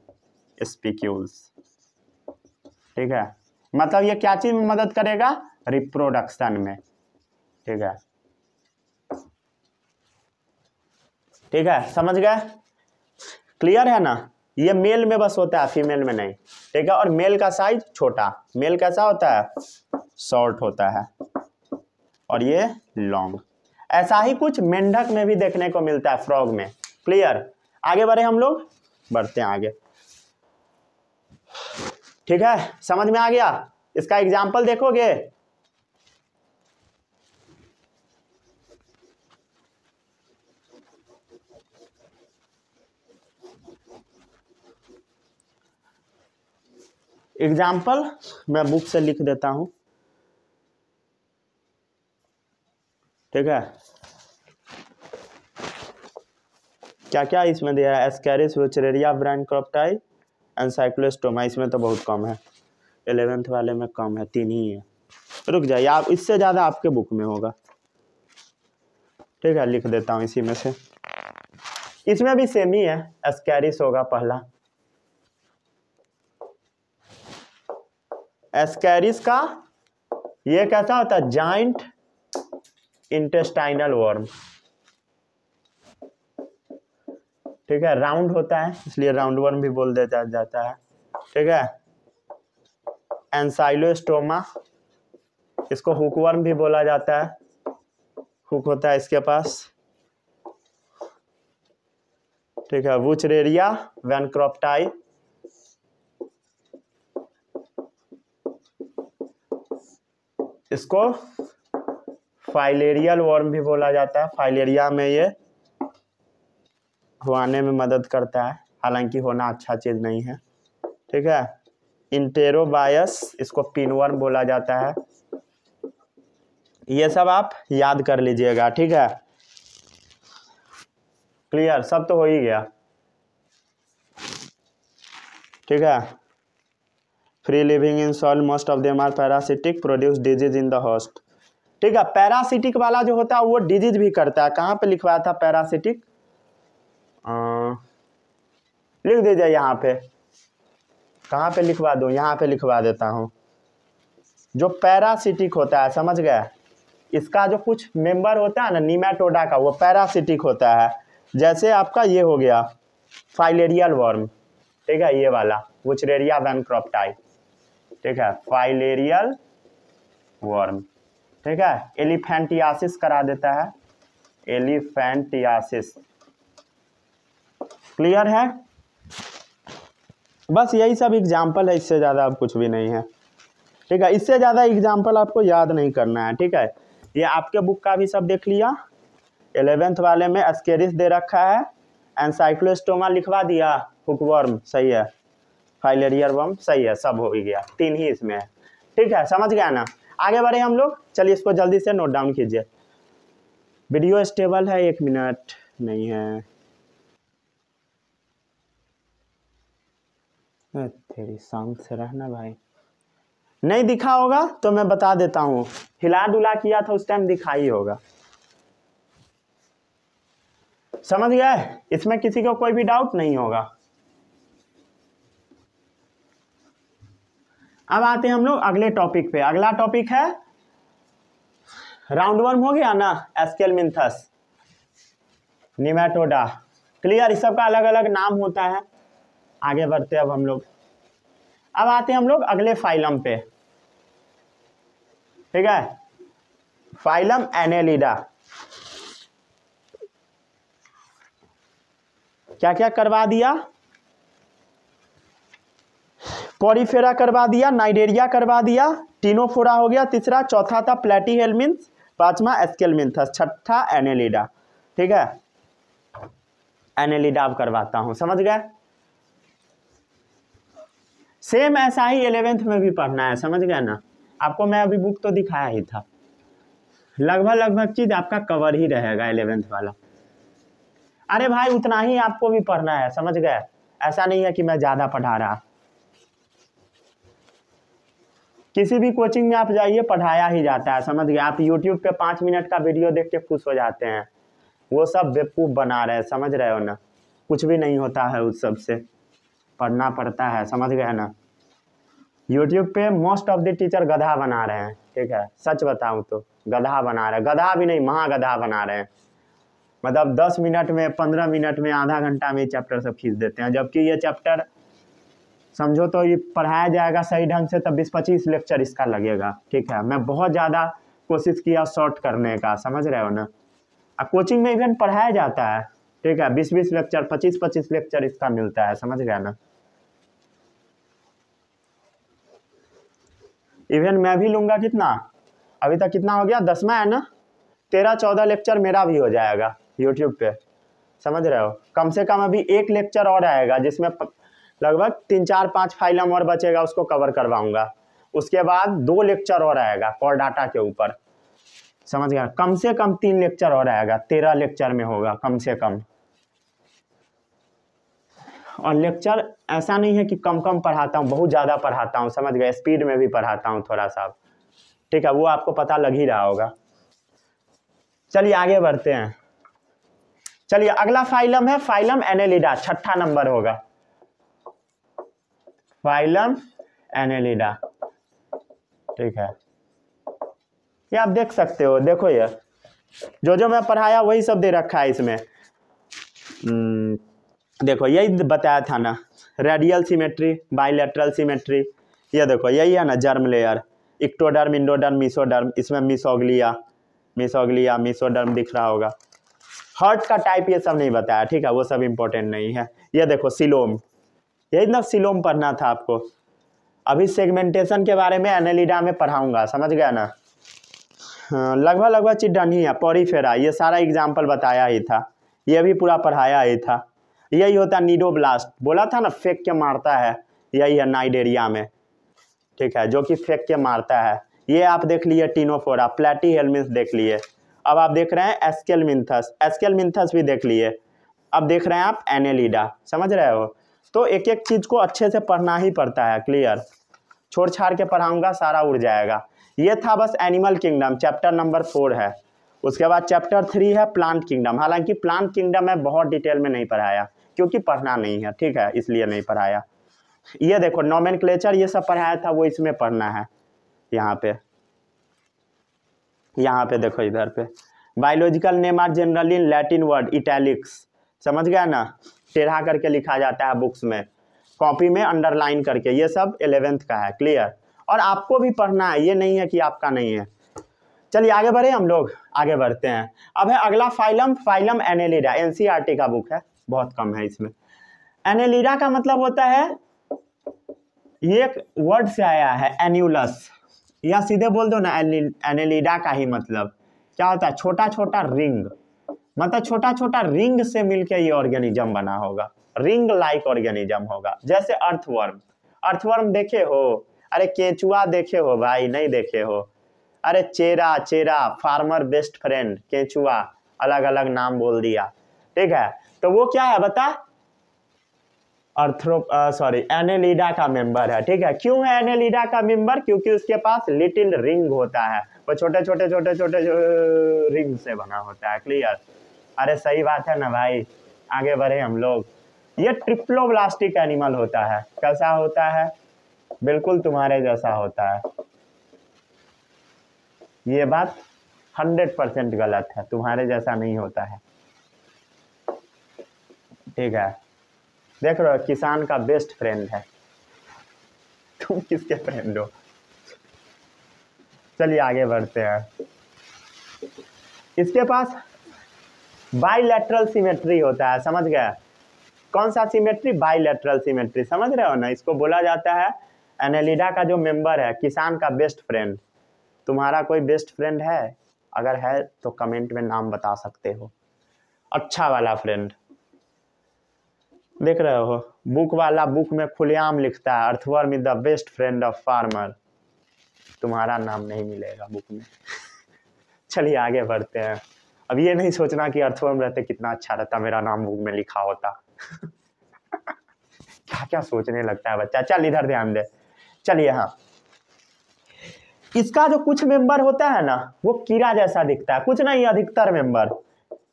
स्पिक्यूल्स ठीक है मतलब ये क्या चीज में मदद करेगा रिप्रोडक्शन में ठीक है ठीक है समझ गए क्लियर है ना ये मेल में बस होता है फीमेल में नहीं ठीक है और मेल का साइज छोटा मेल कैसा होता है शॉर्ट होता है और ये लॉन्ग ऐसा ही कुछ मेंढक में भी देखने को मिलता है फ्रॉग में क्लियर आगे बढ़े हम लोग बढ़ते हैं आगे ठीक है समझ में आ गया इसका एग्जाम्पल देखोगे एग्जाम्पल मैं बुक से लिख देता हूँ ठीक है क्या क्या इसमें दिया है Ascaris Wuchereria bancrofti and Ancylostoma इसमें तो बहुत कम है एलेवेंथ वाले में कम है तीन ही है रुक जाइए आप इससे ज़्यादा आपके बुक में होगा ठीक है लिख देता हूँ इसी में से इसमें भी सेम ही है एस्कैरिस होगा पहला एस्कैरिस का ये कैसा होता है जॉइंट इंटेस्टाइनल वर्म ठीक है राउंड होता है इसलिए राउंड वर्म भी बोल दिया जाता है ठीक है एनसाइलोस्टोमा इसको हुक वर्म भी बोला जाता है हुक होता है इसके पास ठीक है वुचरेरिया वैनक्रॉपटाई इसको फाइलेरियल वर्म भी बोला जाता है फाइलेरिया में ये हुआने में मदद करता है हालांकि होना अच्छा चीज़ नहीं है ठीक है इंटेरोबायस इसको पिनवर्म बोला जाता है ये सब आप याद कर लीजिएगा ठीक है क्लियर सब तो हो ही गया ठीक है free living in soil most of them parasitic produce disease in the host ठीक है पैरासिटिक वाला जो होता है वो डिजीज भी करता है कहाँ पे लिखवाया था पैरासिटिक लिख दीजिए यहाँ पे कहाँ पे लिखवा दूँ यहाँ पे लिखवा देता हूँ जो पैरासिटिक होता है समझ गया इसका जो कुछ मेंबर होता है ना नीमाटोडा का वो पैरासिटिक होता है जैसे आपका ये हो गया फाइलेरियल वर्म ठीक है ये वाला वुचरेरिया वैनक्रॉपटाई ठीक है फाइलेरियल वर्म ठीक है एलिफेंटियासिस करा देता है एलिफेंटियासिस क्लियर है बस यही सब एग्जाम्पल है इससे ज़्यादा अब कुछ भी नहीं है ठीक है इससे ज़्यादा एग्जाम्पल आपको याद नहीं करना है ठीक है ये आपके बुक का भी सब देख लिया एलेवेंथ वाले में स्केरिस दे रखा है एनसाइक्लोस्टोमा लिखवा दिया हुकवर्म सही है फाइलेरियर बम सही है सब हो ही गया तीन ही इसमें है ठीक है समझ गया ना आगे बढ़े हम लोग चलिए इसको जल्दी से नोट डाउन कीजिए वीडियो स्टेबल है एक मिनट नहीं है तेरी सांग से रहना भाई नहीं दिखा होगा तो मैं बता देता हूँ हिला डुला किया था उस टाइम दिखा ही होगा समझ गए इसमें किसी को कोई भी डाउट नहीं होगा अब आते हैं हम लोग अगले टॉपिक पे अगला टॉपिक है राउंड वर्म हो गया ना एस्केल मिन्थस निमेटोडा क्लियर इस सबका अलग अलग नाम होता है आगे बढ़ते अब हम लोग अब आते हैं हम लोग अगले फाइलम पे ठीक है फाइलम एनेलिडा क्या क्या करवा दिया पॉरीफेरा करवा दिया नाइडेरिया करवा दिया टीनोफोरा हो गया तीसरा चौथा था प्लेटी हेलमिन्स पांचवा था छठा एनेलिडा ठीक है एनेलिडा करवाता हूँ समझ गए सेम ऐसा ही एलेवेंथ में भी पढ़ना है समझ गए ना आपको मैं अभी बुक तो दिखाया ही था लगभग लगभग चीज आपका कवर ही रहेगा एलेवेंथ वाला अरे भाई उतना ही आपको भी पढ़ना है समझ गए ऐसा नहीं है कि मैं ज़्यादा पढ़ा रहा किसी भी कोचिंग में आप जाइए पढ़ाया ही जाता है समझ गए आप यूट्यूब पे पाँच मिनट का वीडियो देख के खुश हो जाते हैं वो सब बेवकूफ़ बना रहे हैं समझ रहे हो ना कुछ भी नहीं होता है उस सब से पढ़ना पड़ता है समझ गए ना यूट्यूब पे मोस्ट ऑफ द टीचर गधा बना रहे हैं ठीक है सच बताऊँ तो गधा बना रहे गधा भी नहीं महा गधा बना रहे हैं मतलब दस मिनट में पंद्रह मिनट में आधा घंटा में चैप्टर सब खींच देते हैं जबकि ये चैप्टर समझो तो ये पढ़ाया जाएगा सही ढंग से तब बीस पच्चीस लेक्चर इसका लगेगा ठीक है मैं बहुत ज़्यादा कोशिश किया शॉर्ट करने का समझ रहे हो ना अब कोचिंग में इवन पढ़ाया जाता है ठीक है बीस बीस लेक्चर पच्चीस पच्चीस लेक्चर इसका मिलता है समझ गया ना इवन मैं भी लूंगा कितना अभी तक कितना हो गया दसवा है ना तेरह चौदह लेक्चर मेरा भी हो जाएगा यूट्यूब पे समझ रहे हो कम से कम अभी एक लेक्चर और आएगा जिसमें लगभग तीन चार पांच फाइलम और बचेगा उसको कवर करवाऊंगा उसके बाद दो लेक्चर और आएगा कॉल डाटा के ऊपर समझ गया कम से कम तीन लेक्चर और आएगा तेरह लेक्चर में होगा कम से कम और लेक्चर ऐसा नहीं है कि कम कम पढ़ाता हूँ बहुत ज़्यादा पढ़ाता हूँ समझ गया स्पीड में भी पढ़ाता हूँ थोड़ा सा ठीक है वो आपको पता लग ही रहा होगा चलिए आगे बढ़ते हैं चलिए अगला फाइलम है फाइलम एनेलिडा छठा नंबर होगा फाइलम एनेलिडा ठीक है ये आप देख सकते हो देखो ये जो जो मैं पढ़ाया वही सब दे रखा है इसमें हम्म, देखो यही बताया था ना रेडियल सीमेट्री बाइलेट्रल सीमेट्री ये देखो यही है ना germ layer ectoderm endoderm mesoderm इसमें मिसोगलिया मिसोगलिया मिसोडर्म दिख रहा होगा हर्ट का टाइप ये सब नहीं बताया ठीक है वो सब इम्पोर्टेंट नहीं है ये देखो सिलोम यही ना सिलोम पढ़ना था आपको अभी सेगमेंटेशन के बारे में एनेलिडा में पढ़ाऊँगा समझ गया ना हाँ, लगभग लगभग चिडन ही है पौरी फेरा ये सारा एग्जाम्पल बताया ही था ये भी पूरा पढ़ाया ही था यही होता नीडो ब्लास्ट बोला था ना फेंक के मारता है यही है नाइडेरिया में ठीक है जो कि फेंक के मारता है ये आप देख लिए टीनोफोरा प्लेटी हेलमिन्स देख लिए अब आप देख रहे हैं एस्केल मिन्थस एस्केल भी देख लिए अब देख रहे हैं आप एनेलिडा समझ रहे हो तो एक एक चीज़ को अच्छे से पढ़ना ही पड़ता है क्लियर छोड़ छाड़ के पढ़ाऊँगा सारा उड़ जाएगा ये था बस animal kingdom chapter number four है उसके बाद चैप्टर थ्री है प्लांट किंगडम हालांकि प्लांट किंगडम में बहुत डिटेल में नहीं पढ़ाया क्योंकि पढ़ना नहीं है ठीक है इसलिए नहीं पढ़ाया ये देखो क्लेचर ये सब पढ़ाया था वो इसमें पढ़ना है यहाँ पे यहाँ पे देखो इधर पे biological name are generally in Latin word italics समझ गया ना टेढ़ा करके लिखा जाता है बुक्स में कॉपी में अंडरलाइन करके ये सब एलेवेंथ का है क्लियर और आपको भी पढ़ना है ये नहीं है कि आपका नहीं है चलिए आगे बढ़े हम लोग आगे बढ़ते हैं अब है अगला फाइलम फाइलम एनेलिडा एन का बुक है बहुत कम है इसमें एनेलिडा का मतलब होता है ये एक वर्ड से आया है एन्यूलस या सीधे बोल दो ना एनेलिडा का ही मतलब क्या होता है छोटा छोटा रिंग मतलब छोटा छोटा रिंग से मिलकर ये ऑर्गेनिज्म बना होगा रिंग लाइक ऑर्गेनिज्म होगा जैसे अर्थवर्म अर्थवर्म देखे हो अरे केचुआ देखे हो भाई नहीं देखे हो अरे चेरा चेरा फार्मर बेस्ट फ्रेंड केचुआ अलग अलग नाम बोल दिया ठीक है तो वो क्या है बता अर्थरो सॉरी एनेलिडा का मेंबर है ठीक है क्यों है एनेलिडा का मेंबर क्योंकि उसके पास लिटिल रिंग होता है वो छोटे छोटे छोटे छोटे रिंग से बना होता है क्लियर अरे सही बात है ना भाई आगे बढ़े हम लोग ये ट्रिप्लोब्लास्टिक एनिमल होता है कैसा होता है बिल्कुल तुम्हारे जैसा होता है ये बात हंड्रेड परसेंट गलत है तुम्हारे जैसा नहीं होता है ठीक है देख रहे हो किसान का बेस्ट फ्रेंड है तुम किसके फ्रेंड हो चलिए आगे बढ़ते हैं इसके पास बाइलेटरल सिमेट्री होता है समझ गया कौन सा सिमेट्री बाइलेटरल सिमेट्री समझ रहे हो ना इसको बोला जाता है एनेलिडा का जो मेंबर है किसान का बेस्ट फ्रेंड तुम्हारा कोई बेस्ट फ्रेंड है अगर है तो कमेंट में नाम बता सकते हो अच्छा वाला फ्रेंड देख रहे हो बुक वाला बुक में खुलेआम लिखता है earthworm is the best friend of farmer तुम्हारा नाम नहीं मिलेगा बुक में चलिए आगे बढ़ते हैं अब ये नहीं सोचना कि अर्थवर्म रहते कितना अच्छा रहता मेरा नाम बुक में लिखा होता क्या क्या सोचने लगता है बच्चा चल इधर ध्यान दे चलिए हाँ इसका जो कुछ मेंबर होता है ना वो कीड़ा जैसा दिखता है कुछ नहीं अधिकतर मेंबर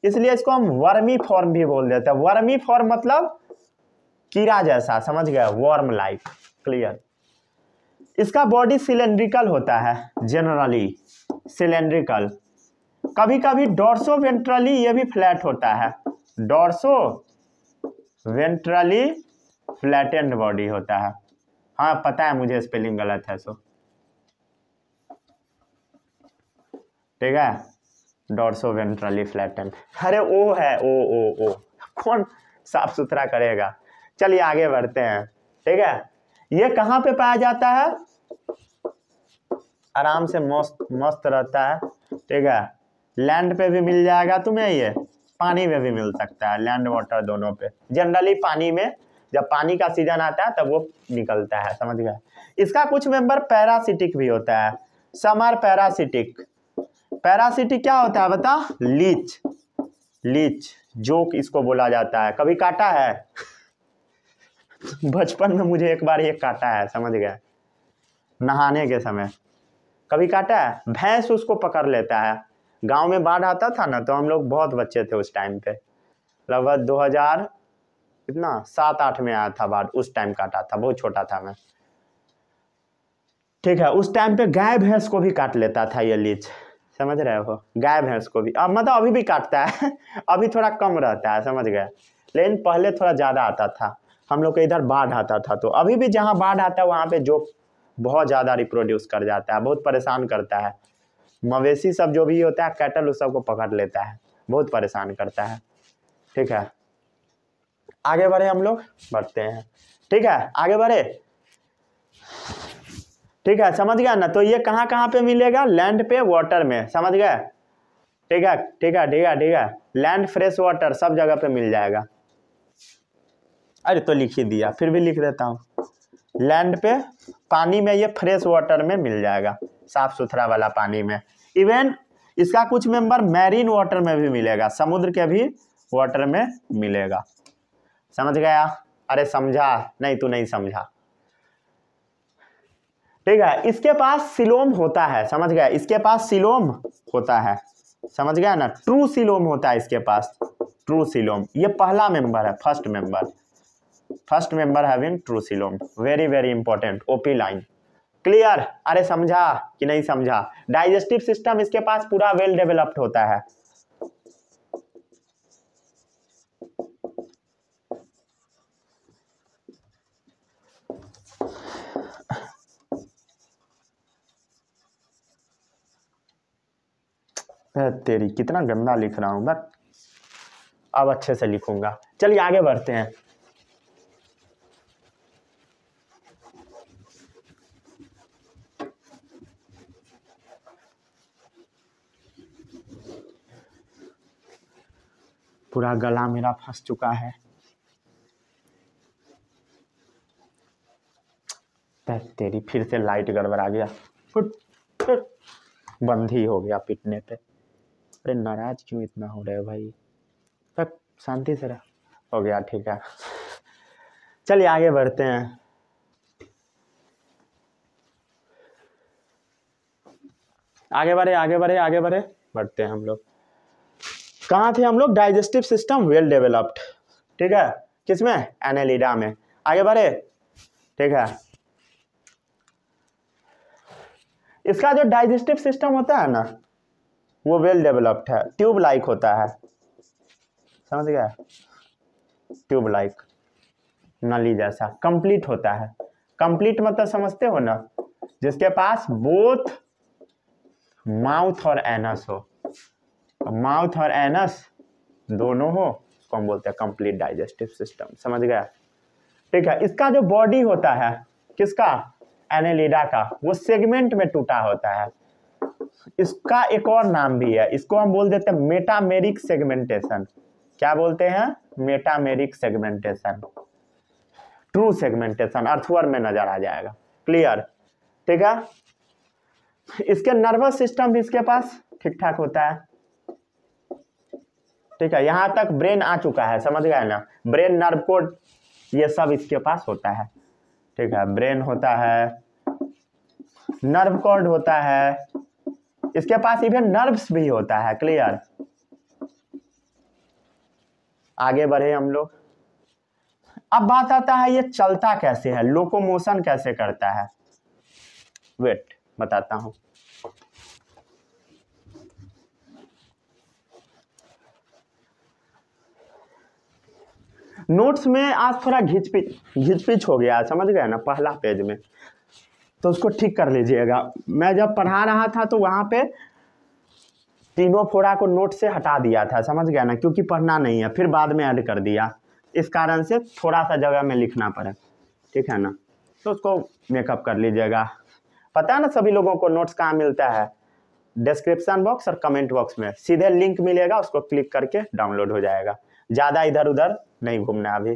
इसलिए इसको हम वर्मी फॉर्म भी बोल देते हैं वर्मी फॉर्म मतलब कीड़ा जैसा समझ गए वर्म लाइफ क्लियर इसका बॉडी सिलेंड्रिकल होता है जनरली सिलेंड्रिकल कभी कभी डोरसो वेंट्रली ये भी फ्लैट होता है डोरसो वेंट्रली फ्लैटेंड बॉडी होता है हाँ पता है मुझे स्पेलिंग गलत है सो ठीक है डोरसो वेंट्रली फ्लैटेंड अरे ओ है ओ ओ ओ कौन साफ सुथरा करेगा चलिए आगे बढ़ते हैं ठीक है ये कहाँ पे पाया जाता है आराम से मस्त मस्त रहता है ठीक है लैंड पे भी मिल जाएगा तुम्हें ये पानी में भी मिल सकता है लैंड वाटर दोनों पे जनरली पानी में जब पानी का सीजन आता है तब वो निकलता है समझ गए इसका कुछ मेंबर पैरासिटिक भी होता है समर पैरासिटिक पैरासिटिक क्या होता है बता लीच लीच जोक इसको बोला जाता है कभी काटा है बचपन में मुझे एक बार ये काटा है समझ गए नहाने के समय कभी काटा है भैंस उसको पकड़ लेता है गांव में बाढ़ आता था ना तो हम लोग बहुत बच्चे थे उस टाइम पे लगभग दो हज़ार कितना सात आठ में आया था बाढ़ उस टाइम काटा था बहुत छोटा था मैं ठीक है उस टाइम पे गाय भैंस को भी काट लेता था ये लीच समझ रहे हो गाय भैंस को भी अब मतलब अभी भी काटता है अभी थोड़ा कम रहता है समझ गए लेकिन पहले थोड़ा ज़्यादा आता था हम लोग के इधर बाढ़ आता था तो अभी भी जहाँ बाढ़ आता है वहाँ पे जो बहुत ज़्यादा रिप्रोड्यूस कर जाता है बहुत परेशान करता है मवेशी सब जो भी होता है कैटल उस सबको पकड़ लेता है बहुत परेशान करता है ठीक है आगे बढ़े हम लोग बढ़ते हैं ठीक है आगे बढ़े ठीक है समझ गया ना तो ये कहाँ कहाँ पे मिलेगा लैंड पे वाटर में समझ गए ठीक है ठीक है ठीक है ठीक है लैंड फ्रेश वाटर सब जगह पे मिल जाएगा अरे तो लिख ही दिया फिर भी लिख देता हूँ लैंड पे पानी में ये फ्रेश वाटर में मिल जाएगा साफ सुथरा वाला पानी में इवन इसका कुछ मेंबर मैरीन वाटर में भी मिलेगा समुद्र के भी वाटर में मिलेगा समझ गया अरे समझा नहीं तू नहीं समझा ठीक है इसके पास सिलोम होता है समझ गया इसके पास सिलोम होता है समझ गया ना ट्रू सिलोम होता है इसके पास ट्रू सिलोम ये पहला मेंबर है first member first member having true coelom very very important OP line clear अरे समझा कि नहीं समझा डाइजेस्टिव सिस्टम इसके पास पूरा वेल डेवलप्ड होता है तेरी कितना गंदा लिख रहा हूं मैं अब अच्छे से लिखूंगा चलिए आगे बढ़ते हैं पूरा गला मेरा फंस चुका है तेरी फिर से लाइट गड़बड़ा गया फुट फुट बंद ही हो गया पिटने पे अरे नाराज क्यों इतना हो रहा है भाई तब शांति से रहा हो गया ठीक है चलिए आगे बढ़ते हैं आगे बढ़े आगे बढ़े आगे बढ़े बढ़ते हैं हम लोग कहाँ थे हम लोग डाइजेस्टिव सिस्टम वेल डेवलप्ड ठीक है किसमें एनेलिडा में आगे बढ़े ठीक है इसका जो डाइजेस्टिव सिस्टम होता है ना वो वेल डेवलप्ड है ट्यूब लाइक होता है समझ गया ट्यूब लाइक नली जैसा कंप्लीट होता है कंप्लीट मतलब समझते हो ना जिसके पास बोथ माउथ और एनस हो माउथ और एनस दोनों हो को हम बोलते हैं कंप्लीट डाइजेस्टिव सिस्टम समझ गया ठीक है इसका जो बॉडी होता है किसका एनेलिडा का वो सेगमेंट में टूटा होता है इसका एक और नाम भी है इसको हम बोल देते हैं मेटामेरिक सेगमेंटेशन क्या बोलते हैं metameric segmentation true segmentation earthworm में नजर आ जाएगा क्लियर ठीक है इसके नर्वस सिस्टम भी इसके पास ठीक ठाक होता है ठीक है यहाँ तक ब्रेन आ चुका है समझ गए ना ब्रेन नर्व कोड ये सब इसके पास होता है ठीक है ब्रेन होता है नर्व कोड होता है इसके पास इवन नर्व्स भी होता है क्लियर आगे बढ़े हम लोग अब बात आता है ये चलता कैसे है लोकोमोशन कैसे करता है वेट बताता हूं नोट्स में आज थोड़ा घिचपिच घिचपिच हो गया समझ गए ना पहला पेज में तो उसको ठीक कर लीजिएगा मैं जब पढ़ा रहा था तो वहाँ पे तीनों फोड़ा को नोट से हटा दिया था समझ गया ना क्योंकि पढ़ना नहीं है फिर बाद में ऐड कर दिया इस कारण से थोड़ा सा जगह में लिखना पड़ा ठीक है ना तो उसको मेकअप कर लीजिएगा पता है ना सभी लोगों को नोट्स कहाँ मिलता है डिस्क्रिप्शन बॉक्स और कमेंट बॉक्स में सीधे लिंक मिलेगा उसको क्लिक करके डाउनलोड हो जाएगा ज़्यादा इधर उधर नहीं घूमना अभी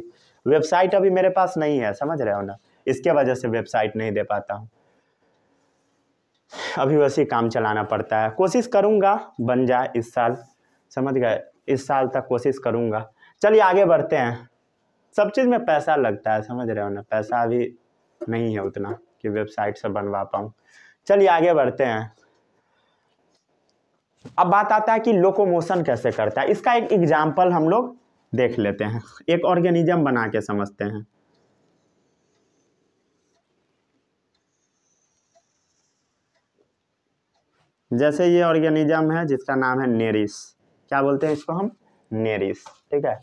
वेबसाइट अभी मेरे पास नहीं है समझ रहे हो ना इसके वजह से वेबसाइट नहीं दे पाता हूँ अभी वैसे काम चलाना पड़ता है कोशिश करूँगा बन जाए इस साल समझ गए इस साल तक कोशिश करूँगा चलिए आगे बढ़ते हैं सब चीज़ में पैसा लगता है समझ रहे हो ना पैसा अभी नहीं है उतना कि वेबसाइट से बनवा पाऊँ चलिए आगे बढ़ते हैं अब बात आता है कि लोकोमोशन कैसे करता है इसका एक एग्जाम्पल हम लोग देख लेते हैं एक ऑर्गेनिज्म बना के समझते हैं जैसे ये ऑर्गेनिज्म है जिसका नाम है नेरिस क्या बोलते हैं इसको हम नेरिस ठीक है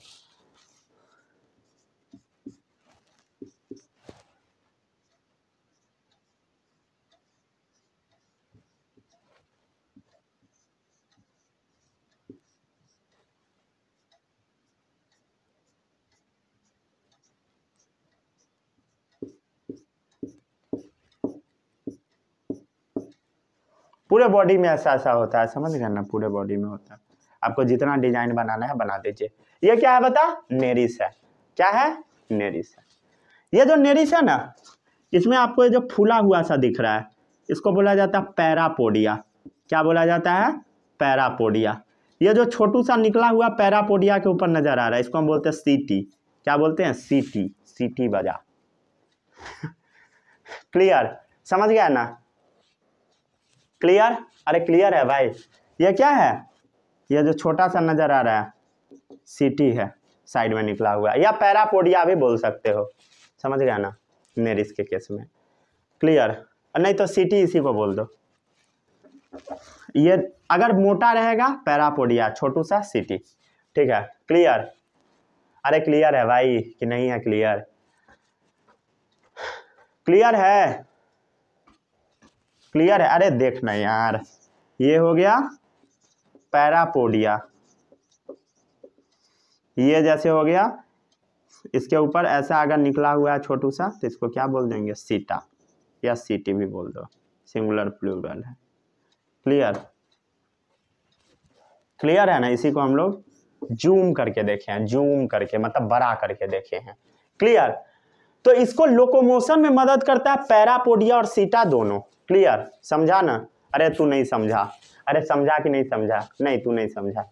पूरे बॉडी में ऐसा ऐसा होता है समझ गए ना पूरे बॉडी में होता है आपको जितना डिजाइन बनाना है बना दीजिए ये क्या है बता नेरिस है क्या है नेरिस है ये जो नेरिस है ना इसमें आपको ये जो फूला हुआ सा दिख रहा है इसको बोला जाता है पैरापोडिया क्या बोला जाता है पैरापोडिया ये जो छोटू सा निकला हुआ पैरापोडिया के ऊपर नजर आ रहा है इसको हम बोलते हैं सीटी क्या बोलते हैं सीटी सीटी बजा क्लियर समझ गया ना क्लियर अरे क्लियर है भाई ये क्या है ये जो छोटा सा नज़र आ रहा है सिटी है साइड में निकला हुआ या पैरापोडिया भी बोल सकते हो समझ गया ना नेरिस के केस में क्लियर नहीं तो सिटी इसी को बोल दो ये अगर मोटा रहेगा पैरापोडिया छोटू सा सिटी ठीक है क्लियर अरे क्लियर है भाई कि नहीं है क्लियर क्लियर है क्लियर है अरे देखना यार ये हो गया पैरापोडिया ये जैसे हो गया इसके ऊपर ऐसा अगर निकला हुआ है छोटू सा तो इसको क्या बोल देंगे सीटा या सीटी भी बोल दो सिंगुलर प्लूरल है क्लियर क्लियर है ना इसी को हम लोग जूम करके देखे हैं जूम करके मतलब बड़ा करके देखे हैं क्लियर तो इसको लोकोमोशन में मदद करता है पैरापोडिया और सीटा दोनों क्लियर समझा ना अरे तू नहीं समझा अरे समझा कि नहीं समझा नहीं तू नहीं समझा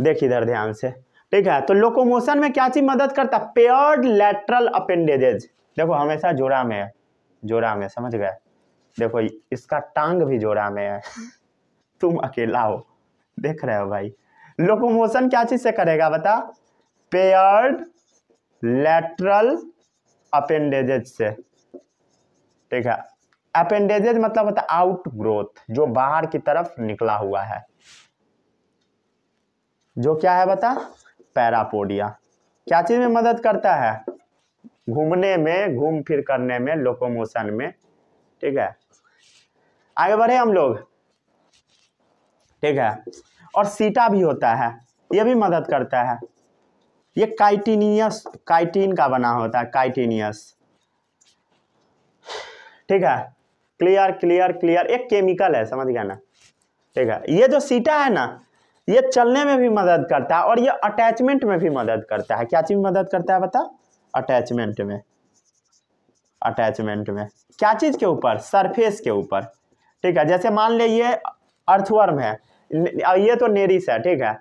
देख इधर ध्यान से ठीक है तो लोकोमोशन में क्या चीज मदद करता पेयर्ड लेटरल अपेंडेजेज देखो हमेशा जोड़ा में है जोड़ा में समझ गए देखो इसका टांग भी जोड़ा में है तुम अकेला हो देख रहे हो भाई लोकोमोशन क्या चीज से करेगा बता पेयर्ड लेटरल अपेंडेजेज से ठीक है अपेंडेजेज मतलब होता है आउट ग्रोथ जो बाहर की तरफ निकला हुआ है जो क्या है बता पैरापोडिया क्या चीज में मदद करता है घूमने में घूम फिर करने में लोकोमोशन में ठीक है आगे बढ़े हम लोग ठीक है और सीटा भी होता है यह भी मदद करता है ये काइटिनियस काइटिन का बना होता है काइटिनियस ठीक है क्लियर क्लियर क्लियर एक केमिकल है समझ गया ना ठीक है ये जो सीटा है ना ये चलने में भी मदद करता है और ये अटैचमेंट में भी मदद करता है क्या चीज़ में मदद करता है बता अटैचमेंट में अटैचमेंट में क्या चीज़ के ऊपर सरफेस के ऊपर ठीक है जैसे मान ले ये अर्थवर्म है ये तो नेरिस है ठीक है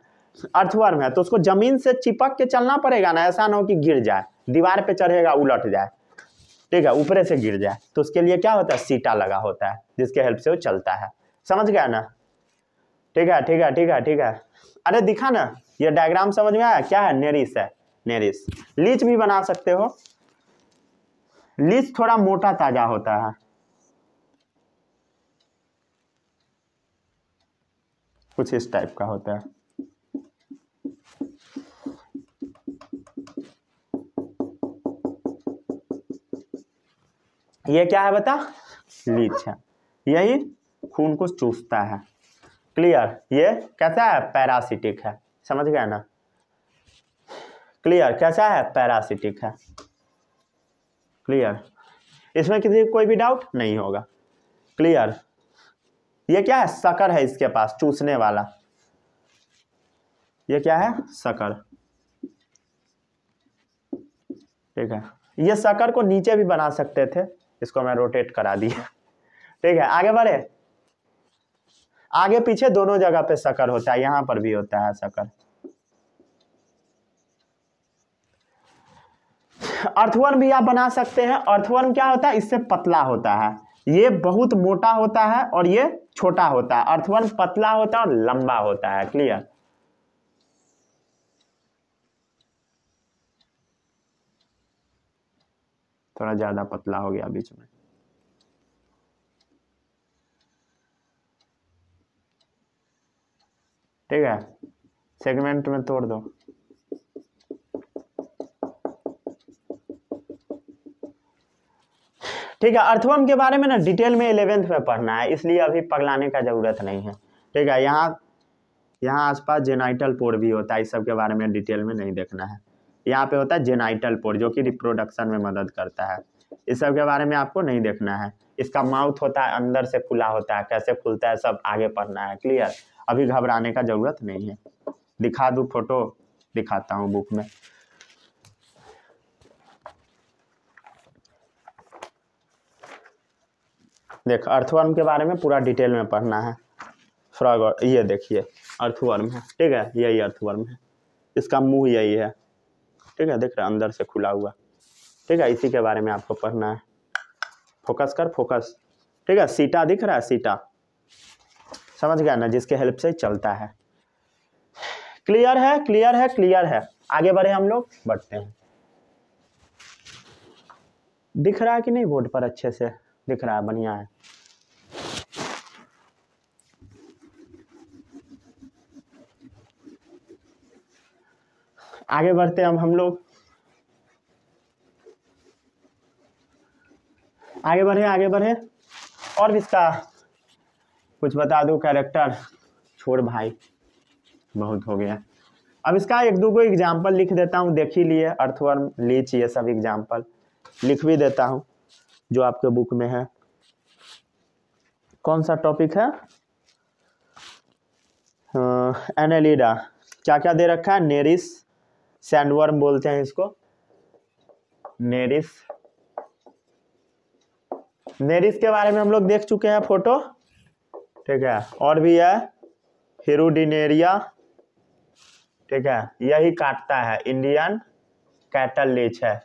अर्थवर्म है तो उसको जमीन से चिपक के चलना पड़ेगा ना ऐसा ना हो कि गिर जाए दीवार पे चढ़ेगा उलट जाए ठीक है ऊपरे से गिर जाए तो उसके लिए क्या होता है सीटा लगा होता है जिसके हेल्प से वो चलता है समझ गया ना ठीक है ठीक है ठीक है ठीक है अरे दिखा ना ये डायग्राम समझ में आया क्या है नेरिस है नेरिस लीच भी बना सकते हो लीच थोड़ा मोटा ताजा होता है कुछ इस टाइप का होता है ये क्या है बता लीच है यही खून को चूसता है क्लियर ये कैसा है पैरासिटिक है समझ गया ना क्लियर कैसा है पैरासिटिक है क्लियर इसमें किसी कोई भी डाउट नहीं होगा क्लियर ये क्या है सकर है इसके पास चूसने वाला ये क्या है सकर ठीक है ये सकर को नीचे भी बना सकते थे इसको मैं रोटेट करा दिया ठीक है आगे बढ़े आगे पीछे दोनों जगह पे सकर होता है यहां पर भी होता है सकर अर्थवर्म भी आप बना सकते हैं अर्थवर्म क्या होता है इससे पतला होता है ये बहुत मोटा होता है और ये छोटा होता है अर्थवर्म पतला होता है और लंबा होता है क्लियर थोड़ा ज़्यादा पतला हो गया बीच में ठीक है सेगमेंट में तोड़ दो ठीक है अर्थवर्म के बारे में ना डिटेल में इलेवेंथ में पढ़ना है इसलिए अभी पगलाने का ज़रूरत नहीं है ठीक है यहाँ यहाँ आसपास जेनाइटल पोर भी होता है इस सब के बारे में डिटेल में नहीं देखना है यहाँ पे होता है जेनाइटल पोर जो कि रिप्रोडक्शन में मदद करता है इस सब के बारे में आपको नहीं देखना है इसका माउथ होता है अंदर से खुला होता है कैसे खुलता है सब आगे पढ़ना है क्लियर अभी घबराने का ज़रूरत नहीं है दिखा दू फोटो दिखाता हूँ बुक में देख अर्थवर्म के बारे में पूरा डिटेल में पढ़ना है फ्रॉग ये देखिए अर्थवर्म है ठीक है यही अर्थवर्म है इसका मुंह यही है ठीक है देख रहे अंदर से खुला हुआ ठीक है इसी के बारे में आपको पढ़ना है फोकस कर फोकस ठीक है सीटा दिख रहा है सीटा समझ गया ना जिसके हेल्प से चलता है क्लियर है क्लियर है क्लियर है आगे बढ़े हम लोग बढ़ते हैं दिख रहा है कि नहीं बोर्ड पर अच्छे से दिख रहा है बढ़िया है आगे बढ़ते अब हम लोग आगे बढ़े आगे बढ़े और भी इसका कुछ बता दो कैरेक्टर छोड़ भाई बहुत हो गया अब इसका एक दो को एग्जाम्पल लिख देता हूँ देख ही लिए अर्थवर्म लीच ये सब एग्जाम्पल लिख भी देता हूँ जो आपके बुक में है कौन सा टॉपिक है एनेलिडा क्या क्या दे रखा है नेरिस सैंडवर्म बोलते हैं इसको नेरिस नेरिस के बारे में हम लोग देख चुके हैं फोटो ठीक है और भी है हिरुडिनेरिया ठीक है यही काटता है इंडियन कैटल लीच है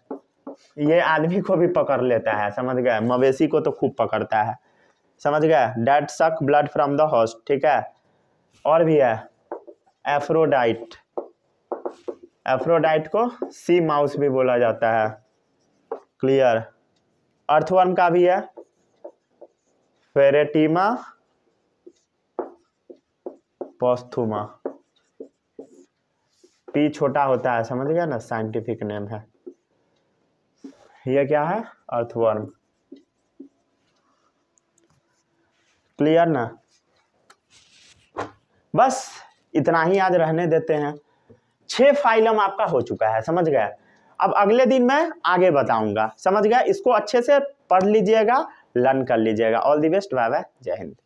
ये आदमी को भी पकड़ लेता है समझ गए मवेशी को तो खूब पकड़ता है समझ गए डेट सक ब्लड फ्रॉम द हॉस्ट ठीक है और भी है एफ्रोडाइट एफ्रोडाइट को सी माउस भी बोला जाता है क्लियर अर्थवर्म का भी है फेरेटीमा पोस्थुमा पी छोटा होता है समझ गया ना साइंटिफिक नेम है ये क्या है अर्थवर्म क्लियर ना बस इतना ही आज रहने देते हैं छह फाइलम आपका हो चुका है समझ गया अब अगले दिन मैं आगे बताऊंगा समझ गया इसको अच्छे से पढ़ लीजिएगा लर्न कर लीजिएगा all the best bye bye जय हिंद